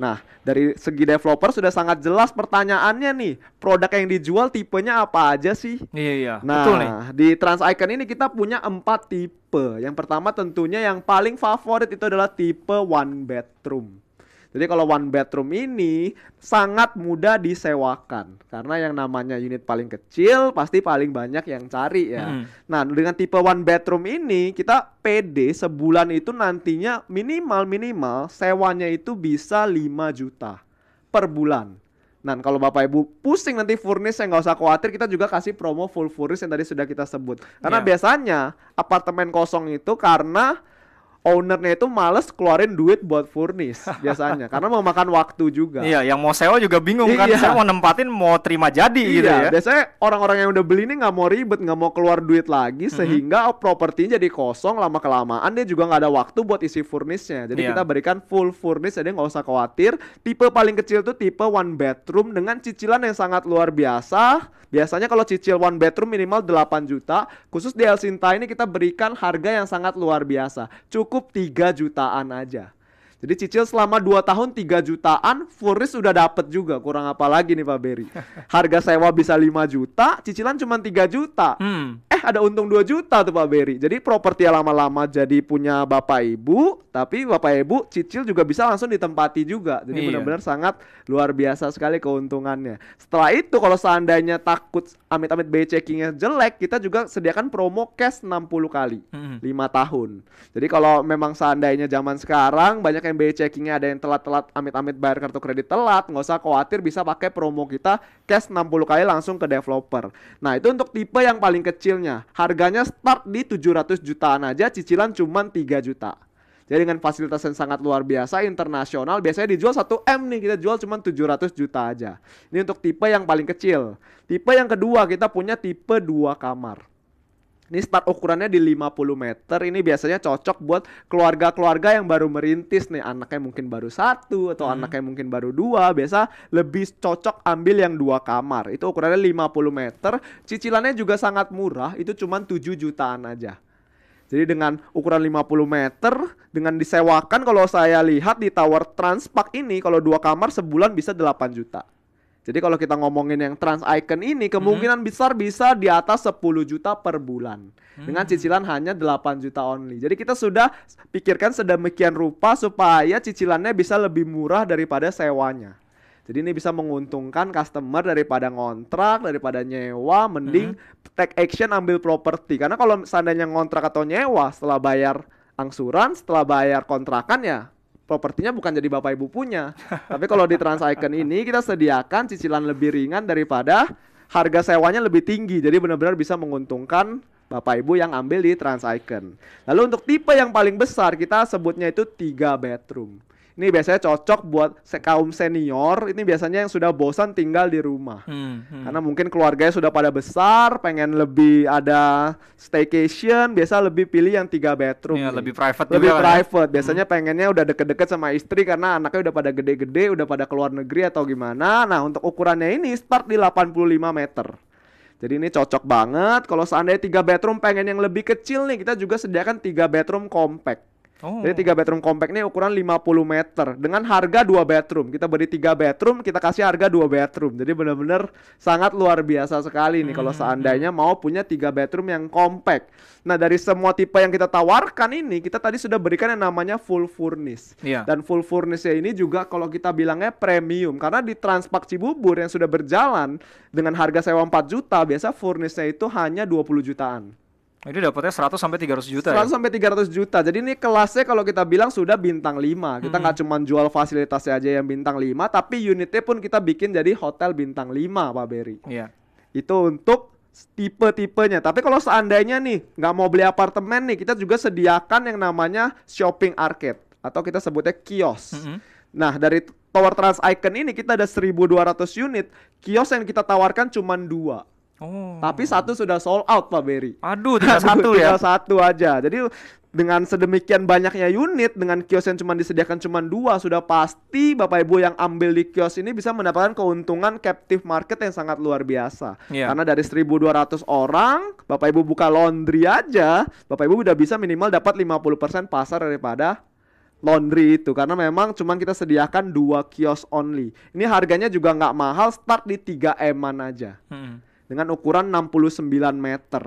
Nah, dari segi developer sudah sangat jelas pertanyaannya nih, produk yang dijual tipenya apa aja sih? Iya, iya. Nah, Betul nih. di Trans Icon ini kita punya empat tipe. Yang pertama tentunya yang paling favorit itu adalah tipe one bedroom. Jadi kalau one bedroom ini sangat mudah disewakan karena yang namanya unit paling kecil pasti paling banyak yang cari ya. Hmm. Nah, dengan tipe one bedroom ini kita PD sebulan itu nantinya minimal minimal sewanya itu bisa 5 juta per bulan. Nah, kalau Bapak Ibu pusing nanti furnis yang nggak usah khawatir, kita juga kasih promo full furnis yang tadi sudah kita sebut. Karena yeah. biasanya apartemen kosong itu karena ownernya itu males keluarin duit buat furnis [laughs] biasanya karena mau makan waktu juga. Iya, yang mau sewa juga bingung kan. iya. kan, saya mau nempatin mau terima jadi iya, gitu ya. Biasanya orang-orang yang udah beli ini nggak mau ribet, nggak mau keluar duit lagi hmm sehingga propertinya jadi kosong lama kelamaan dia juga nggak ada waktu buat isi furnisnya. Jadi iya. kita berikan full furnis, jadi nggak usah khawatir. Tipe paling kecil tuh tipe one bedroom dengan cicilan yang sangat luar biasa. Biasanya kalau cicil one bedroom minimal 8 juta, khusus di El Sinta ini kita berikan harga yang sangat luar biasa. Cukup cukup 3 jutaan aja. Jadi cicil selama 2 tahun 3 jutaan, Furis udah dapet juga, kurang apa lagi nih Pak Beri. [laughs] Harga sewa bisa 5 juta, cicilan cuma 3 juta. Hmm. [laughs] ada untung 2 juta tuh Pak Beri. Jadi properti lama-lama jadi punya Bapak Ibu, tapi Bapak Ibu cicil juga bisa langsung ditempati juga. Jadi iya. benar-benar sangat luar biasa sekali keuntungannya. Setelah itu kalau seandainya takut amit-amit b checkingnya jelek, kita juga sediakan promo cash 60 kali. Mm -hmm. 5 tahun. Jadi kalau memang seandainya zaman sekarang banyak yang b checkingnya ada yang telat-telat amit-amit bayar kartu kredit telat, nggak usah khawatir bisa pakai promo kita cash 60 kali langsung ke developer. Nah, itu untuk tipe yang paling kecilnya harganya. Harganya start di 700 jutaan aja, cicilan cuma 3 juta. Jadi dengan fasilitas yang sangat luar biasa internasional biasanya dijual 1 M nih kita jual cuma 700 juta aja. Ini untuk tipe yang paling kecil. Tipe yang kedua kita punya tipe 2 kamar. Ini start ukurannya di 50 meter. Ini biasanya cocok buat keluarga-keluarga yang baru merintis nih. Anaknya mungkin baru satu atau hmm. anaknya mungkin baru dua. Biasa lebih cocok ambil yang dua kamar. Itu ukurannya 50 meter. Cicilannya juga sangat murah. Itu cuma 7 jutaan aja. Jadi dengan ukuran 50 meter dengan disewakan kalau saya lihat di Tower Transpark ini kalau dua kamar sebulan bisa 8 juta. Jadi kalau kita ngomongin yang trans icon ini kemungkinan hmm. besar bisa di atas 10 juta per bulan hmm. dengan cicilan hanya 8 juta only. Jadi kita sudah pikirkan sedemikian rupa supaya cicilannya bisa lebih murah daripada sewanya. Jadi ini bisa menguntungkan customer daripada ngontrak, daripada nyewa, mending hmm. take action ambil properti. Karena kalau seandainya ngontrak atau nyewa setelah bayar angsuran, setelah bayar kontrakan ya propertinya bukan jadi bapak ibu punya. Tapi kalau di Trans Icon ini kita sediakan cicilan lebih ringan daripada harga sewanya lebih tinggi. Jadi benar-benar bisa menguntungkan Bapak Ibu yang ambil di Trans Icon. Lalu untuk tipe yang paling besar kita sebutnya itu 3 bedroom. Ini biasanya cocok buat kaum senior. Ini biasanya yang sudah bosan tinggal di rumah. Hmm, hmm. Karena mungkin keluarganya sudah pada besar, pengen lebih ada staycation. Biasa lebih pilih yang tiga bedroom. Ya, lebih private. Lebih juga ya. private. kan? Biasanya hmm. pengennya udah deket-deket sama istri karena anaknya udah pada gede-gede, udah pada keluar negeri atau gimana. Nah untuk ukurannya ini start di 85 meter. Jadi ini cocok banget. Kalau seandainya tiga bedroom pengen yang lebih kecil nih, kita juga sediakan tiga bedroom compact. Oh. Jadi tiga bedroom compact ini ukuran 50 meter dengan harga dua bedroom. Kita beri tiga bedroom, kita kasih harga dua bedroom. Jadi benar-benar sangat luar biasa sekali nih hmm. kalau seandainya mau punya tiga bedroom yang compact. Nah, dari semua tipe yang kita tawarkan ini, kita tadi sudah berikan yang namanya full furnish. Yeah. Dan full furnish ya ini juga kalau kita bilangnya premium karena di Transpak Cibubur yang sudah berjalan dengan harga sewa 4 juta, biasa furnisnya itu hanya 20 jutaan. Ini dapatnya 100 sampai 300 juta 100 ya? sampai 300 juta. Jadi ini kelasnya kalau kita bilang sudah bintang 5. Kita nggak hmm. cuma jual fasilitasnya aja yang bintang 5, tapi unitnya pun kita bikin jadi hotel bintang 5, Pak Beri. Iya. Yeah. Itu untuk tipe-tipenya. Tapi kalau seandainya nih nggak mau beli apartemen nih, kita juga sediakan yang namanya shopping arcade atau kita sebutnya kios. Mm -hmm. Nah, dari Tower Trans Icon ini kita ada 1200 unit. Kios yang kita tawarkan cuma dua Oh. Tapi satu sudah sold out Pak Berry. Aduh, tinggal [laughs] satu ya. Tinggal satu aja. Jadi dengan sedemikian banyaknya unit dengan kios yang cuma disediakan cuma dua sudah pasti Bapak Ibu yang ambil di kios ini bisa mendapatkan keuntungan captive market yang sangat luar biasa. Yeah. Karena dari 1200 orang, Bapak Ibu buka laundry aja, Bapak Ibu udah bisa minimal dapat 50% pasar daripada laundry itu karena memang cuma kita sediakan dua kios only. Ini harganya juga nggak mahal, start di 3 eman aja. Hmm dengan ukuran 69 meter.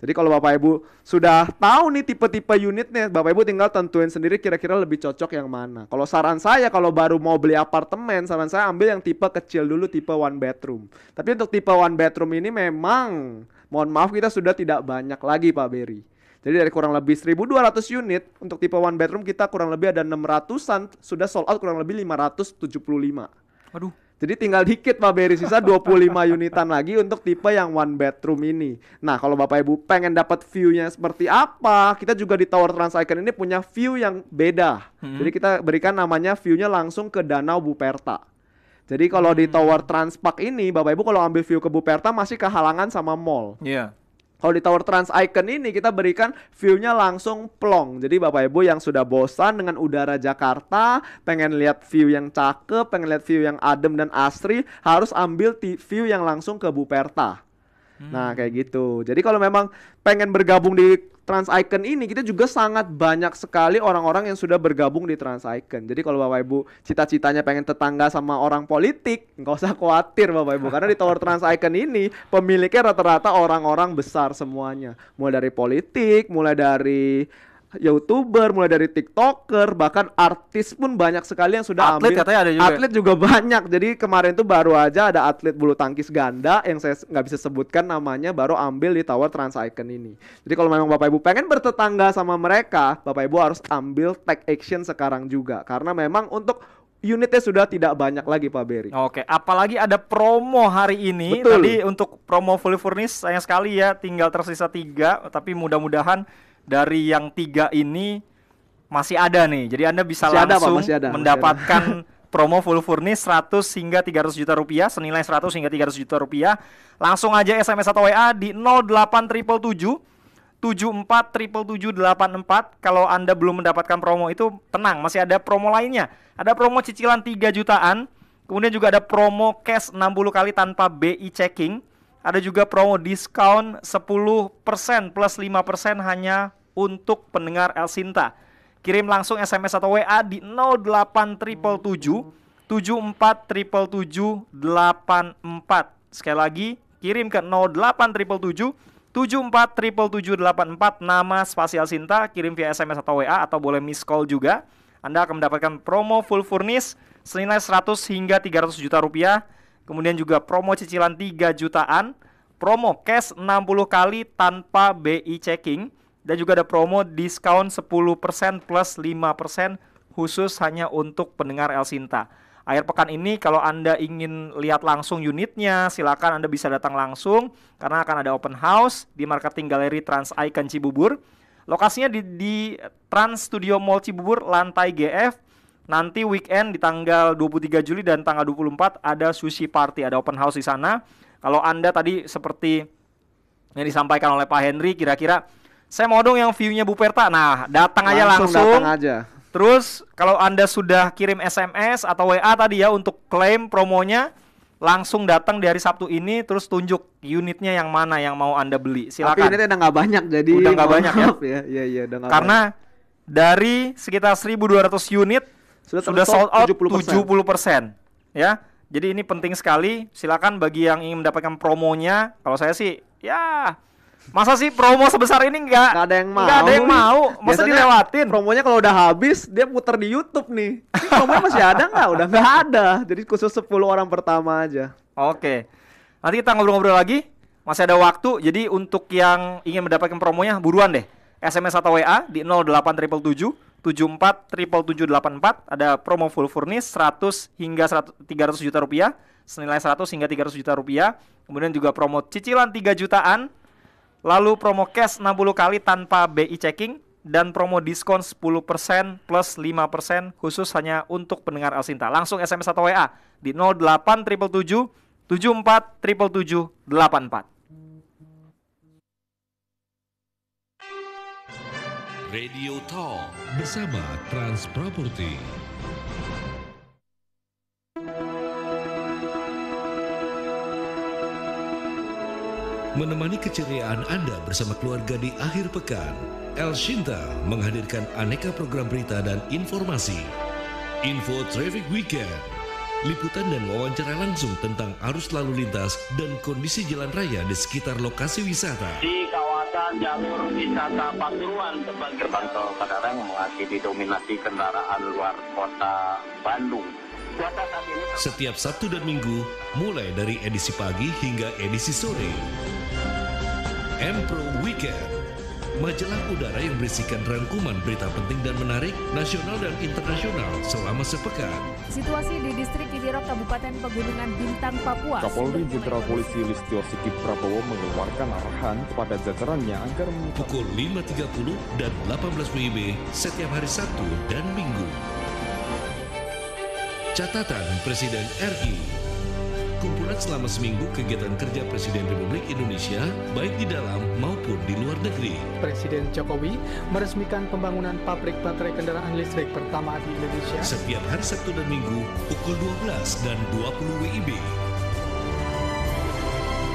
Jadi kalau Bapak Ibu sudah tahu nih tipe-tipe unitnya, Bapak Ibu tinggal tentuin sendiri kira-kira lebih cocok yang mana. Kalau saran saya kalau baru mau beli apartemen, saran saya ambil yang tipe kecil dulu, tipe one bedroom. Tapi untuk tipe one bedroom ini memang mohon maaf kita sudah tidak banyak lagi Pak Beri. Jadi dari kurang lebih 1200 unit untuk tipe one bedroom kita kurang lebih ada 600-an sudah sold out kurang lebih 575. Aduh. Jadi tinggal dikit Pak Beri sisa 25 [laughs] unitan lagi untuk tipe yang one bedroom ini. Nah, kalau Bapak Ibu pengen dapat view-nya seperti apa, kita juga di Tower Trans Icon ini punya view yang beda. Hmm. Jadi kita berikan namanya view-nya langsung ke Danau Buperta. Jadi kalau hmm. di Tower Trans Park ini, Bapak Ibu kalau ambil view ke Buperta masih kehalangan sama mall. Iya. Yeah. Kalau di Tower Trans Icon ini kita berikan view-nya langsung plong. Jadi Bapak Ibu yang sudah bosan dengan udara Jakarta, pengen lihat view yang cakep, pengen lihat view yang adem dan asri, harus ambil view yang langsung ke Buperta. Nah, hmm. kayak gitu. Jadi kalau memang pengen bergabung di Trans Icon ini, kita juga sangat banyak sekali orang-orang yang sudah bergabung di Trans Icon. Jadi kalau Bapak Ibu cita-citanya pengen tetangga sama orang politik, nggak usah khawatir Bapak Ibu karena di Tower Trans Icon ini pemiliknya rata-rata orang-orang besar semuanya. Mulai dari politik, mulai dari youtuber, mulai dari tiktoker, bahkan artis pun banyak sekali yang sudah atlet ambil. katanya ada juga. Atlet juga banyak. Jadi kemarin tuh baru aja ada atlet bulu tangkis ganda yang saya nggak bisa sebutkan namanya baru ambil di Tower Trans Icon ini. Jadi kalau memang Bapak Ibu pengen bertetangga sama mereka, Bapak Ibu harus ambil take action sekarang juga karena memang untuk unitnya sudah tidak banyak lagi Pak Beri. Oke, apalagi ada promo hari ini. Betul. Tadi untuk promo fully furnish sayang sekali ya tinggal tersisa tiga, tapi mudah-mudahan dari yang tiga ini masih ada nih. Jadi Anda bisa masih langsung ada, masih ada, mendapatkan masih [laughs] ada. promo full furnis 100 hingga 300 juta rupiah, senilai 100 hingga 300 juta rupiah. Langsung aja SMS atau WA di triple 747784 kalau Anda belum mendapatkan promo itu tenang masih ada promo lainnya. Ada promo cicilan 3 jutaan, kemudian juga ada promo cash 60 kali tanpa BI checking. Ada juga promo diskon 10% plus 5% hanya untuk pendengar El Sinta. Kirim langsung SMS atau WA di 08777 84. Sekali lagi, kirim ke 08777 747784 nama spasial Sinta, kirim via SMS atau WA atau boleh miss call juga. Anda akan mendapatkan promo full furnis senilai 100 hingga 300 juta rupiah. Kemudian juga promo cicilan 3 jutaan, promo cash 60 kali tanpa BI checking dan juga ada promo diskon 10% plus 5% khusus hanya untuk pendengar El Sinta. Akhir pekan ini kalau Anda ingin lihat langsung unitnya, silakan Anda bisa datang langsung karena akan ada open house di Marketing Galeri Trans Icon Cibubur. Lokasinya di, di Trans Studio Mall Cibubur lantai GF. Nanti weekend di tanggal 23 Juli dan tanggal 24 ada sushi party, ada open house di sana. Kalau Anda tadi seperti yang disampaikan oleh Pak Henry kira-kira saya mau dong yang view-nya Bu Perta. Nah, datang aja langsung. Datang aja. Terus kalau Anda sudah kirim SMS atau WA tadi ya untuk klaim promonya langsung datang di hari Sabtu ini terus tunjuk unitnya yang mana yang mau Anda beli. Silakan. Tapi unitnya udah nggak banyak jadi udah nggak banyak ya? ya. Iya iya ya, udah gak Karena banyak. dari sekitar 1200 unit sudah, sudah sold out 70%. 70%. Ya. Jadi ini penting sekali. Silakan bagi yang ingin mendapatkan promonya, kalau saya sih ya Masa sih promo sebesar ini enggak? Enggak ada yang mau. Enggak ada yang mau. Masa dilewatin? Promonya kalau udah habis, dia puter di YouTube nih. promonya masih ada enggak? Udah enggak ada. Jadi khusus 10 orang pertama aja. Oke. Nanti kita ngobrol-ngobrol lagi. Masih ada waktu. Jadi untuk yang ingin mendapatkan promonya buruan deh. SMS atau WA di 08777 74 triple 784 ada promo full furnish 100 hingga 100, 300 juta rupiah senilai 100 hingga 300 juta rupiah kemudian juga promo cicilan 3 jutaan Lalu promo cash 60 kali tanpa BI checking dan promo diskon 10% plus 5% khusus hanya untuk pendengar Alsinta. Langsung SMS atau WA di 08777 74 7784. Radio Talk bersama Trans Property. menemani keceriaan Anda bersama keluarga di akhir pekan. El Shinta menghadirkan aneka program berita dan informasi. Info Traffic Weekend, liputan dan wawancara langsung tentang arus lalu lintas dan kondisi jalan raya di sekitar lokasi wisata. Di kawasan jalur wisata Pasuruan, tempat gerbang tol Padalarang masih didominasi kendaraan luar kota Bandung. Setiap Sabtu dan Minggu, mulai dari edisi pagi hingga edisi sore. Empro Weekend. Majalah udara yang berisikan rangkuman berita penting dan menarik nasional dan internasional selama sepekan. Situasi di distrik Kibirok Kabupaten Pegunungan Bintang, Papua. Kapolri Jenderal Polisi Listio Sigit Prabowo mengeluarkan arahan kepada jajarannya agar pukul 5.30 dan 18 WIB setiap hari Sabtu dan Minggu. Catatan Presiden RI kumpulan selama seminggu kegiatan kerja Presiden Republik Indonesia, baik di dalam maupun di luar negeri. Presiden Jokowi meresmikan pembangunan pabrik baterai kendaraan listrik pertama di Indonesia. Setiap hari Sabtu dan Minggu, pukul 12 dan 20 WIB.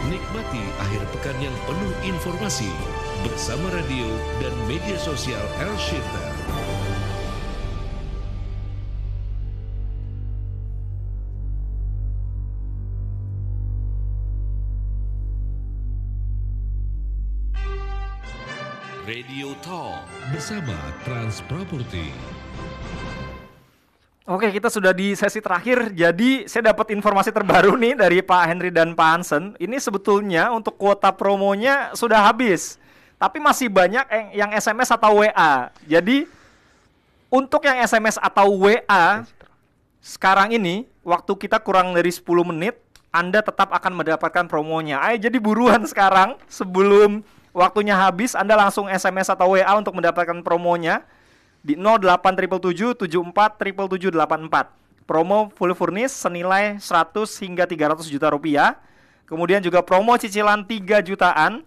Nikmati akhir pekan yang penuh informasi bersama radio dan media sosial El Shinta. Tol bersama Trans Property. Oke, kita sudah di sesi terakhir. Jadi, saya dapat informasi terbaru nih dari Pak Henry dan Pak Hansen. Ini sebetulnya untuk kuota promonya sudah habis. Tapi masih banyak yang SMS atau WA. Jadi, untuk yang SMS atau WA sekarang ini waktu kita kurang dari 10 menit anda tetap akan mendapatkan promonya. Ayo jadi buruan sekarang sebelum Waktunya habis, Anda langsung SMS atau WA untuk mendapatkan promonya di 08777747784. Promo full furnish senilai 100 hingga 300 juta rupiah. Kemudian juga promo cicilan 3 jutaan.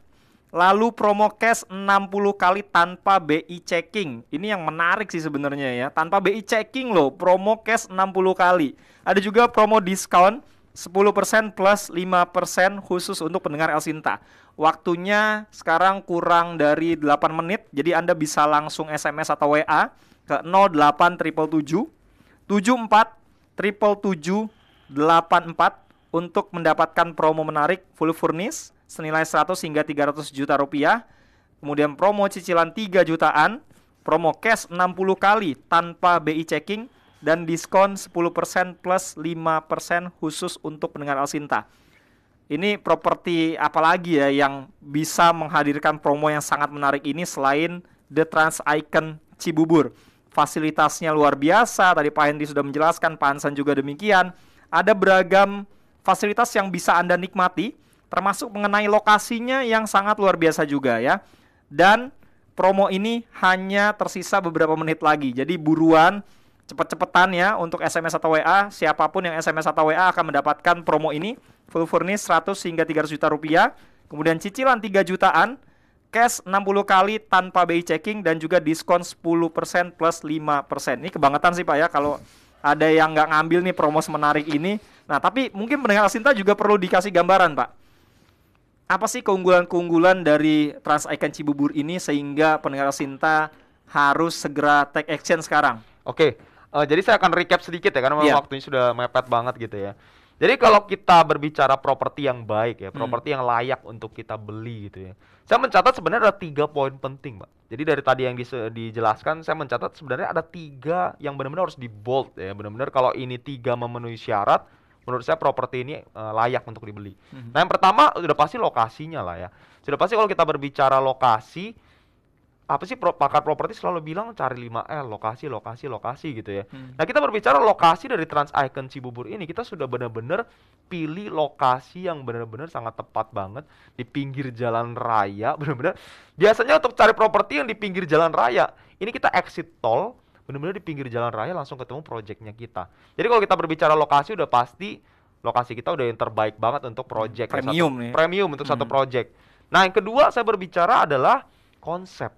Lalu promo cash 60 kali tanpa BI checking. Ini yang menarik sih sebenarnya ya. Tanpa BI checking loh, promo cash 60 kali. Ada juga promo diskon 10% plus 5% khusus untuk pendengar El Sinta. Waktunya sekarang kurang dari 8 menit, jadi Anda bisa langsung SMS atau WA ke 0877 74 triple 84 untuk mendapatkan promo menarik full furnish senilai 100 hingga 300 juta rupiah. Kemudian promo cicilan 3 jutaan, promo cash 60 kali tanpa BI checking, dan diskon 10% plus 5% khusus untuk pendengar Alsinta. Ini properti apa lagi ya yang bisa menghadirkan promo yang sangat menarik ini selain The Trans Icon Cibubur. Fasilitasnya luar biasa, tadi Pak Hendy sudah menjelaskan, Pak Hansan juga demikian. Ada beragam fasilitas yang bisa Anda nikmati, termasuk mengenai lokasinya yang sangat luar biasa juga ya. Dan promo ini hanya tersisa beberapa menit lagi. Jadi buruan cepet-cepetan ya untuk SMS atau WA siapapun yang SMS atau WA akan mendapatkan promo ini full furnish 100 hingga 300 juta rupiah kemudian cicilan 3 jutaan cash 60 kali tanpa BI checking dan juga diskon 10% plus 5% ini kebangetan sih Pak ya kalau ada yang nggak ngambil nih promo menarik ini nah tapi mungkin pendengar Sinta juga perlu dikasih gambaran Pak apa sih keunggulan-keunggulan dari Trans Icon Cibubur ini sehingga pendengar Sinta harus segera take action sekarang? Oke, Uh, jadi saya akan recap sedikit ya karena yeah. waktunya sudah mepet banget gitu ya. Jadi kalau kita berbicara properti yang baik ya, hmm. properti hmm. yang layak untuk kita beli gitu ya. Saya mencatat sebenarnya ada tiga poin penting, Pak. Jadi dari tadi yang dijelaskan, saya mencatat sebenarnya ada tiga yang benar-benar harus di bold ya. Benar-benar kalau ini tiga memenuhi syarat, menurut saya properti ini uh, layak untuk dibeli. Hmm. Nah yang pertama sudah pasti lokasinya lah ya. Sudah pasti kalau kita berbicara lokasi, apa sih pro, pakar properti selalu bilang cari 5L, lokasi, lokasi, lokasi gitu ya. Hmm. Nah, kita berbicara lokasi dari Trans Icon Cibubur ini, kita sudah benar-benar pilih lokasi yang benar-benar sangat tepat banget di pinggir jalan raya, [laughs] benar-benar biasanya untuk cari properti yang di pinggir jalan raya. Ini kita exit tol, benar-benar di pinggir jalan raya langsung ketemu proyeknya kita. Jadi kalau kita berbicara lokasi udah pasti lokasi kita udah yang terbaik banget untuk hmm, proyek premium satu, nih. Premium untuk hmm. satu proyek. Nah, yang kedua saya berbicara adalah konsep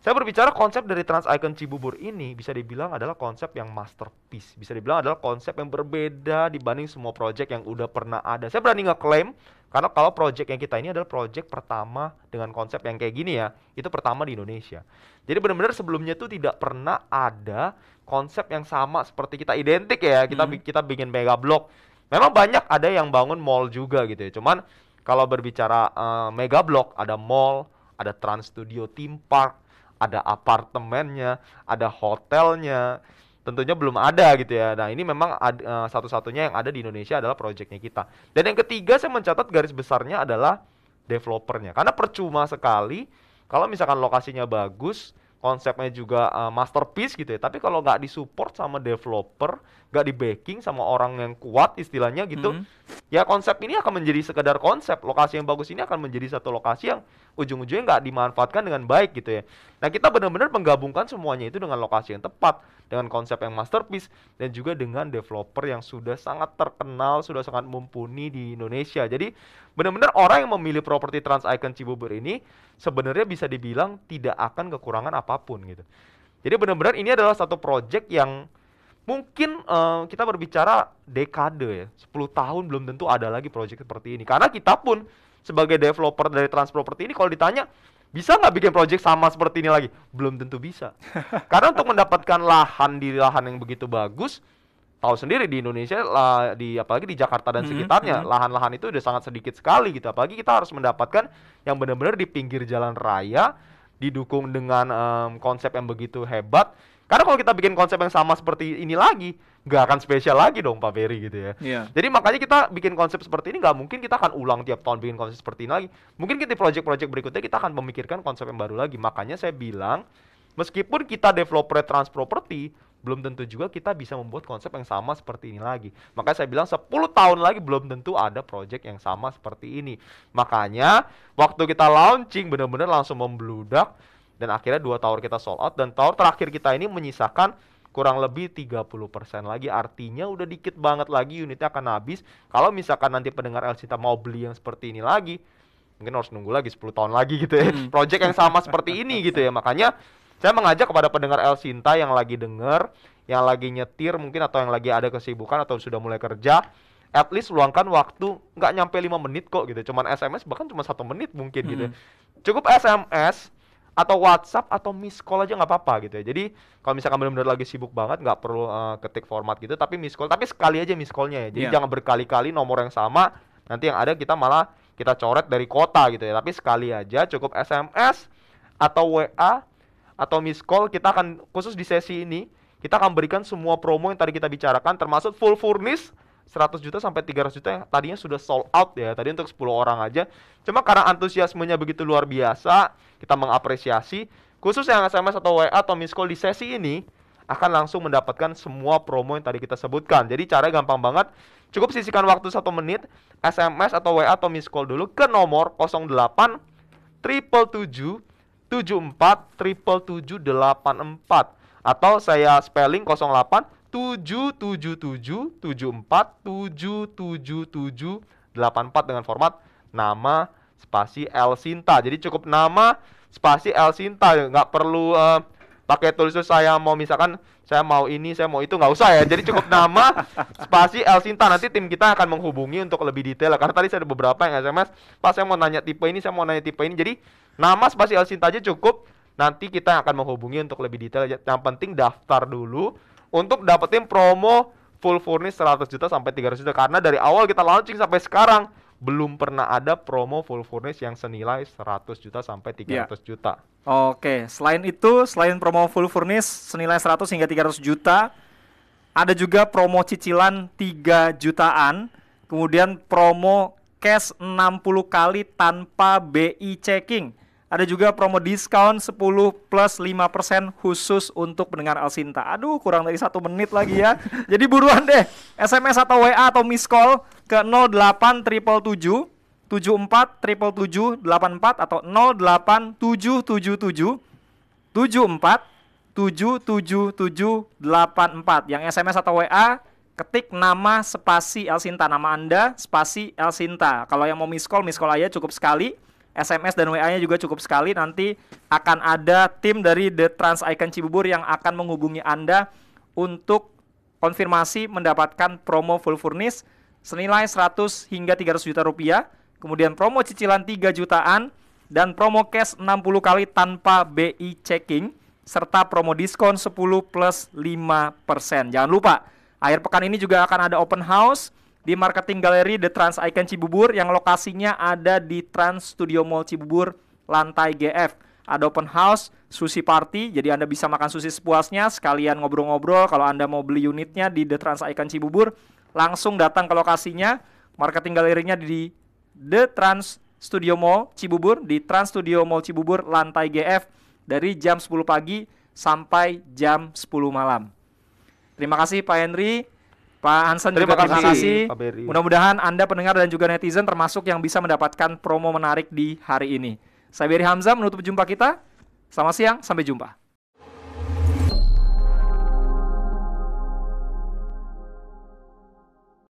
saya berbicara konsep dari Trans Icon Cibubur ini bisa dibilang adalah konsep yang masterpiece. Bisa dibilang adalah konsep yang berbeda dibanding semua project yang udah pernah ada. Saya berani ngeklaim karena kalau project yang kita ini adalah project pertama dengan konsep yang kayak gini ya, itu pertama di Indonesia. Jadi benar-benar sebelumnya itu tidak pernah ada konsep yang sama seperti kita identik ya. Kita hmm. kita bikin mega blok. Memang banyak ada yang bangun mall juga gitu ya. Cuman kalau berbicara uh, mega blok ada mall, ada Trans Studio Theme Park, ada apartemennya, ada hotelnya. Tentunya belum ada gitu ya. Nah, ini memang eh, satu-satunya yang ada di Indonesia adalah proyeknya kita. Dan yang ketiga saya mencatat garis besarnya adalah developernya. Karena percuma sekali kalau misalkan lokasinya bagus, konsepnya juga eh, masterpiece gitu ya. Tapi kalau nggak disupport sama developer, nggak di backing sama orang yang kuat istilahnya gitu, -hmm ya konsep ini akan menjadi sekedar konsep lokasi yang bagus ini akan menjadi satu lokasi yang ujung-ujungnya nggak dimanfaatkan dengan baik gitu ya nah kita benar-benar menggabungkan semuanya itu dengan lokasi yang tepat dengan konsep yang masterpiece dan juga dengan developer yang sudah sangat terkenal sudah sangat mumpuni di Indonesia jadi benar-benar orang yang memilih properti Trans Icon Cibubur ini sebenarnya bisa dibilang tidak akan kekurangan apapun gitu jadi benar-benar ini adalah satu project yang mungkin uh, kita berbicara dekade ya 10 tahun belum tentu ada lagi proyek seperti ini karena kita pun sebagai developer dari trans property ini kalau ditanya bisa nggak bikin proyek sama seperti ini lagi? Belum tentu bisa. [laughs] Karena untuk mendapatkan lahan di lahan yang begitu bagus, tahu sendiri di Indonesia lah, di apalagi di Jakarta dan hmm, sekitarnya, hmm. lahan-lahan itu udah sangat sedikit sekali gitu. Apalagi kita harus mendapatkan yang benar-benar di pinggir jalan raya, didukung dengan um, konsep yang begitu hebat karena kalau kita bikin konsep yang sama seperti ini lagi, nggak akan spesial lagi dong Pak Ferry gitu ya. Yeah. Jadi makanya kita bikin konsep seperti ini nggak mungkin kita akan ulang tiap tahun bikin konsep seperti ini lagi. Mungkin kita project-project berikutnya kita akan memikirkan konsep yang baru lagi. Makanya saya bilang meskipun kita developer trans property belum tentu juga kita bisa membuat konsep yang sama seperti ini lagi. Makanya saya bilang 10 tahun lagi belum tentu ada project yang sama seperti ini. Makanya waktu kita launching benar-benar langsung membludak dan akhirnya dua tower kita sold out dan tower terakhir kita ini menyisakan kurang lebih 30% lagi artinya udah dikit banget lagi unitnya akan habis kalau misalkan nanti pendengar El Cinta mau beli yang seperti ini lagi mungkin harus nunggu lagi 10 tahun lagi gitu ya hmm. project yang sama seperti ini gitu ya makanya saya mengajak kepada pendengar El Cinta yang lagi denger yang lagi nyetir mungkin atau yang lagi ada kesibukan atau sudah mulai kerja at least luangkan waktu nggak nyampe 5 menit kok gitu cuman SMS bahkan cuma satu menit mungkin gitu ya. hmm. gitu cukup SMS atau WhatsApp atau miss call aja nggak apa-apa gitu ya. Jadi kalau misalkan benar-benar lagi sibuk banget nggak perlu uh, ketik format gitu tapi miss call tapi sekali aja miss callnya ya. Jadi yeah. jangan berkali-kali nomor yang sama nanti yang ada kita malah kita coret dari kota gitu ya. Tapi sekali aja cukup SMS atau WA atau miss call kita akan khusus di sesi ini kita akan berikan semua promo yang tadi kita bicarakan termasuk full furnish 100 juta sampai 300 juta yang tadinya sudah sold out ya. Tadi untuk 10 orang aja. Cuma karena antusiasmenya begitu luar biasa, kita mengapresiasi. Khusus yang SMS atau WA atau miss call di sesi ini akan langsung mendapatkan semua promo yang tadi kita sebutkan. Jadi cara gampang banget. Cukup sisihkan waktu satu menit, SMS atau WA atau miss call dulu ke nomor 08 triple 7 74 triple 784 atau saya spelling 08 tujuh tujuh tujuh tujuh empat tujuh tujuh tujuh delapan empat dengan format nama spasi L Sinta. Jadi cukup nama spasi L Sinta, nggak perlu uh, pakai tulis saya mau misalkan saya mau ini, saya mau itu nggak usah ya. Jadi cukup nama [laughs] spasi L Sinta. Nanti tim kita akan menghubungi untuk lebih detail karena tadi saya ada beberapa yang SMS, Pas saya mau nanya tipe ini, saya mau nanya tipe ini." Jadi nama spasi L Sinta aja cukup. Nanti kita akan menghubungi untuk lebih detail. Yang penting daftar dulu untuk dapetin promo full furnish 100 juta sampai 300 juta karena dari awal kita launching sampai sekarang belum pernah ada promo full furnish yang senilai 100 juta sampai 300 ya. juta. Oke, selain itu selain promo full furnish senilai 100 hingga 300 juta, ada juga promo cicilan 3 jutaan, kemudian promo cash 60 kali tanpa BI checking. Ada juga promo diskon 10 plus 5% khusus untuk pendengar Alsinta. Aduh, kurang dari satu menit lagi ya. [laughs] Jadi buruan deh, SMS atau WA atau miss call ke 7 74 triple 7 84 atau 08 777 74 777 84 yang SMS atau WA ketik nama spasi Elsinta nama Anda spasi Elsinta kalau yang mau miss call miss call aja cukup sekali SMS dan WA-nya juga cukup sekali. Nanti akan ada tim dari The Trans Icon Cibubur yang akan menghubungi Anda untuk konfirmasi mendapatkan promo full furnace senilai 100 hingga 300 juta rupiah, kemudian promo cicilan 3 jutaan, dan promo cash 60 kali tanpa BI checking, serta promo diskon 10 plus 5%. Jangan lupa, akhir pekan ini juga akan ada open house, di Marketing galeri The Trans Icon Cibubur yang lokasinya ada di Trans Studio Mall Cibubur lantai GF. Ada open house, sushi party, jadi Anda bisa makan sushi sepuasnya, sekalian ngobrol-ngobrol kalau Anda mau beli unitnya di The Trans Icon Cibubur, langsung datang ke lokasinya. Marketing galerinya di The Trans Studio Mall Cibubur di Trans Studio Mall Cibubur lantai GF dari jam 10 pagi sampai jam 10 malam. Terima kasih Pak Henry. Pak Hansen terima juga terima kasih. kasih. Mudah-mudahan Anda pendengar dan juga netizen termasuk yang bisa mendapatkan promo menarik di hari ini. Saya Beri Hamzah menutup jumpa kita. Selamat siang, sampai jumpa.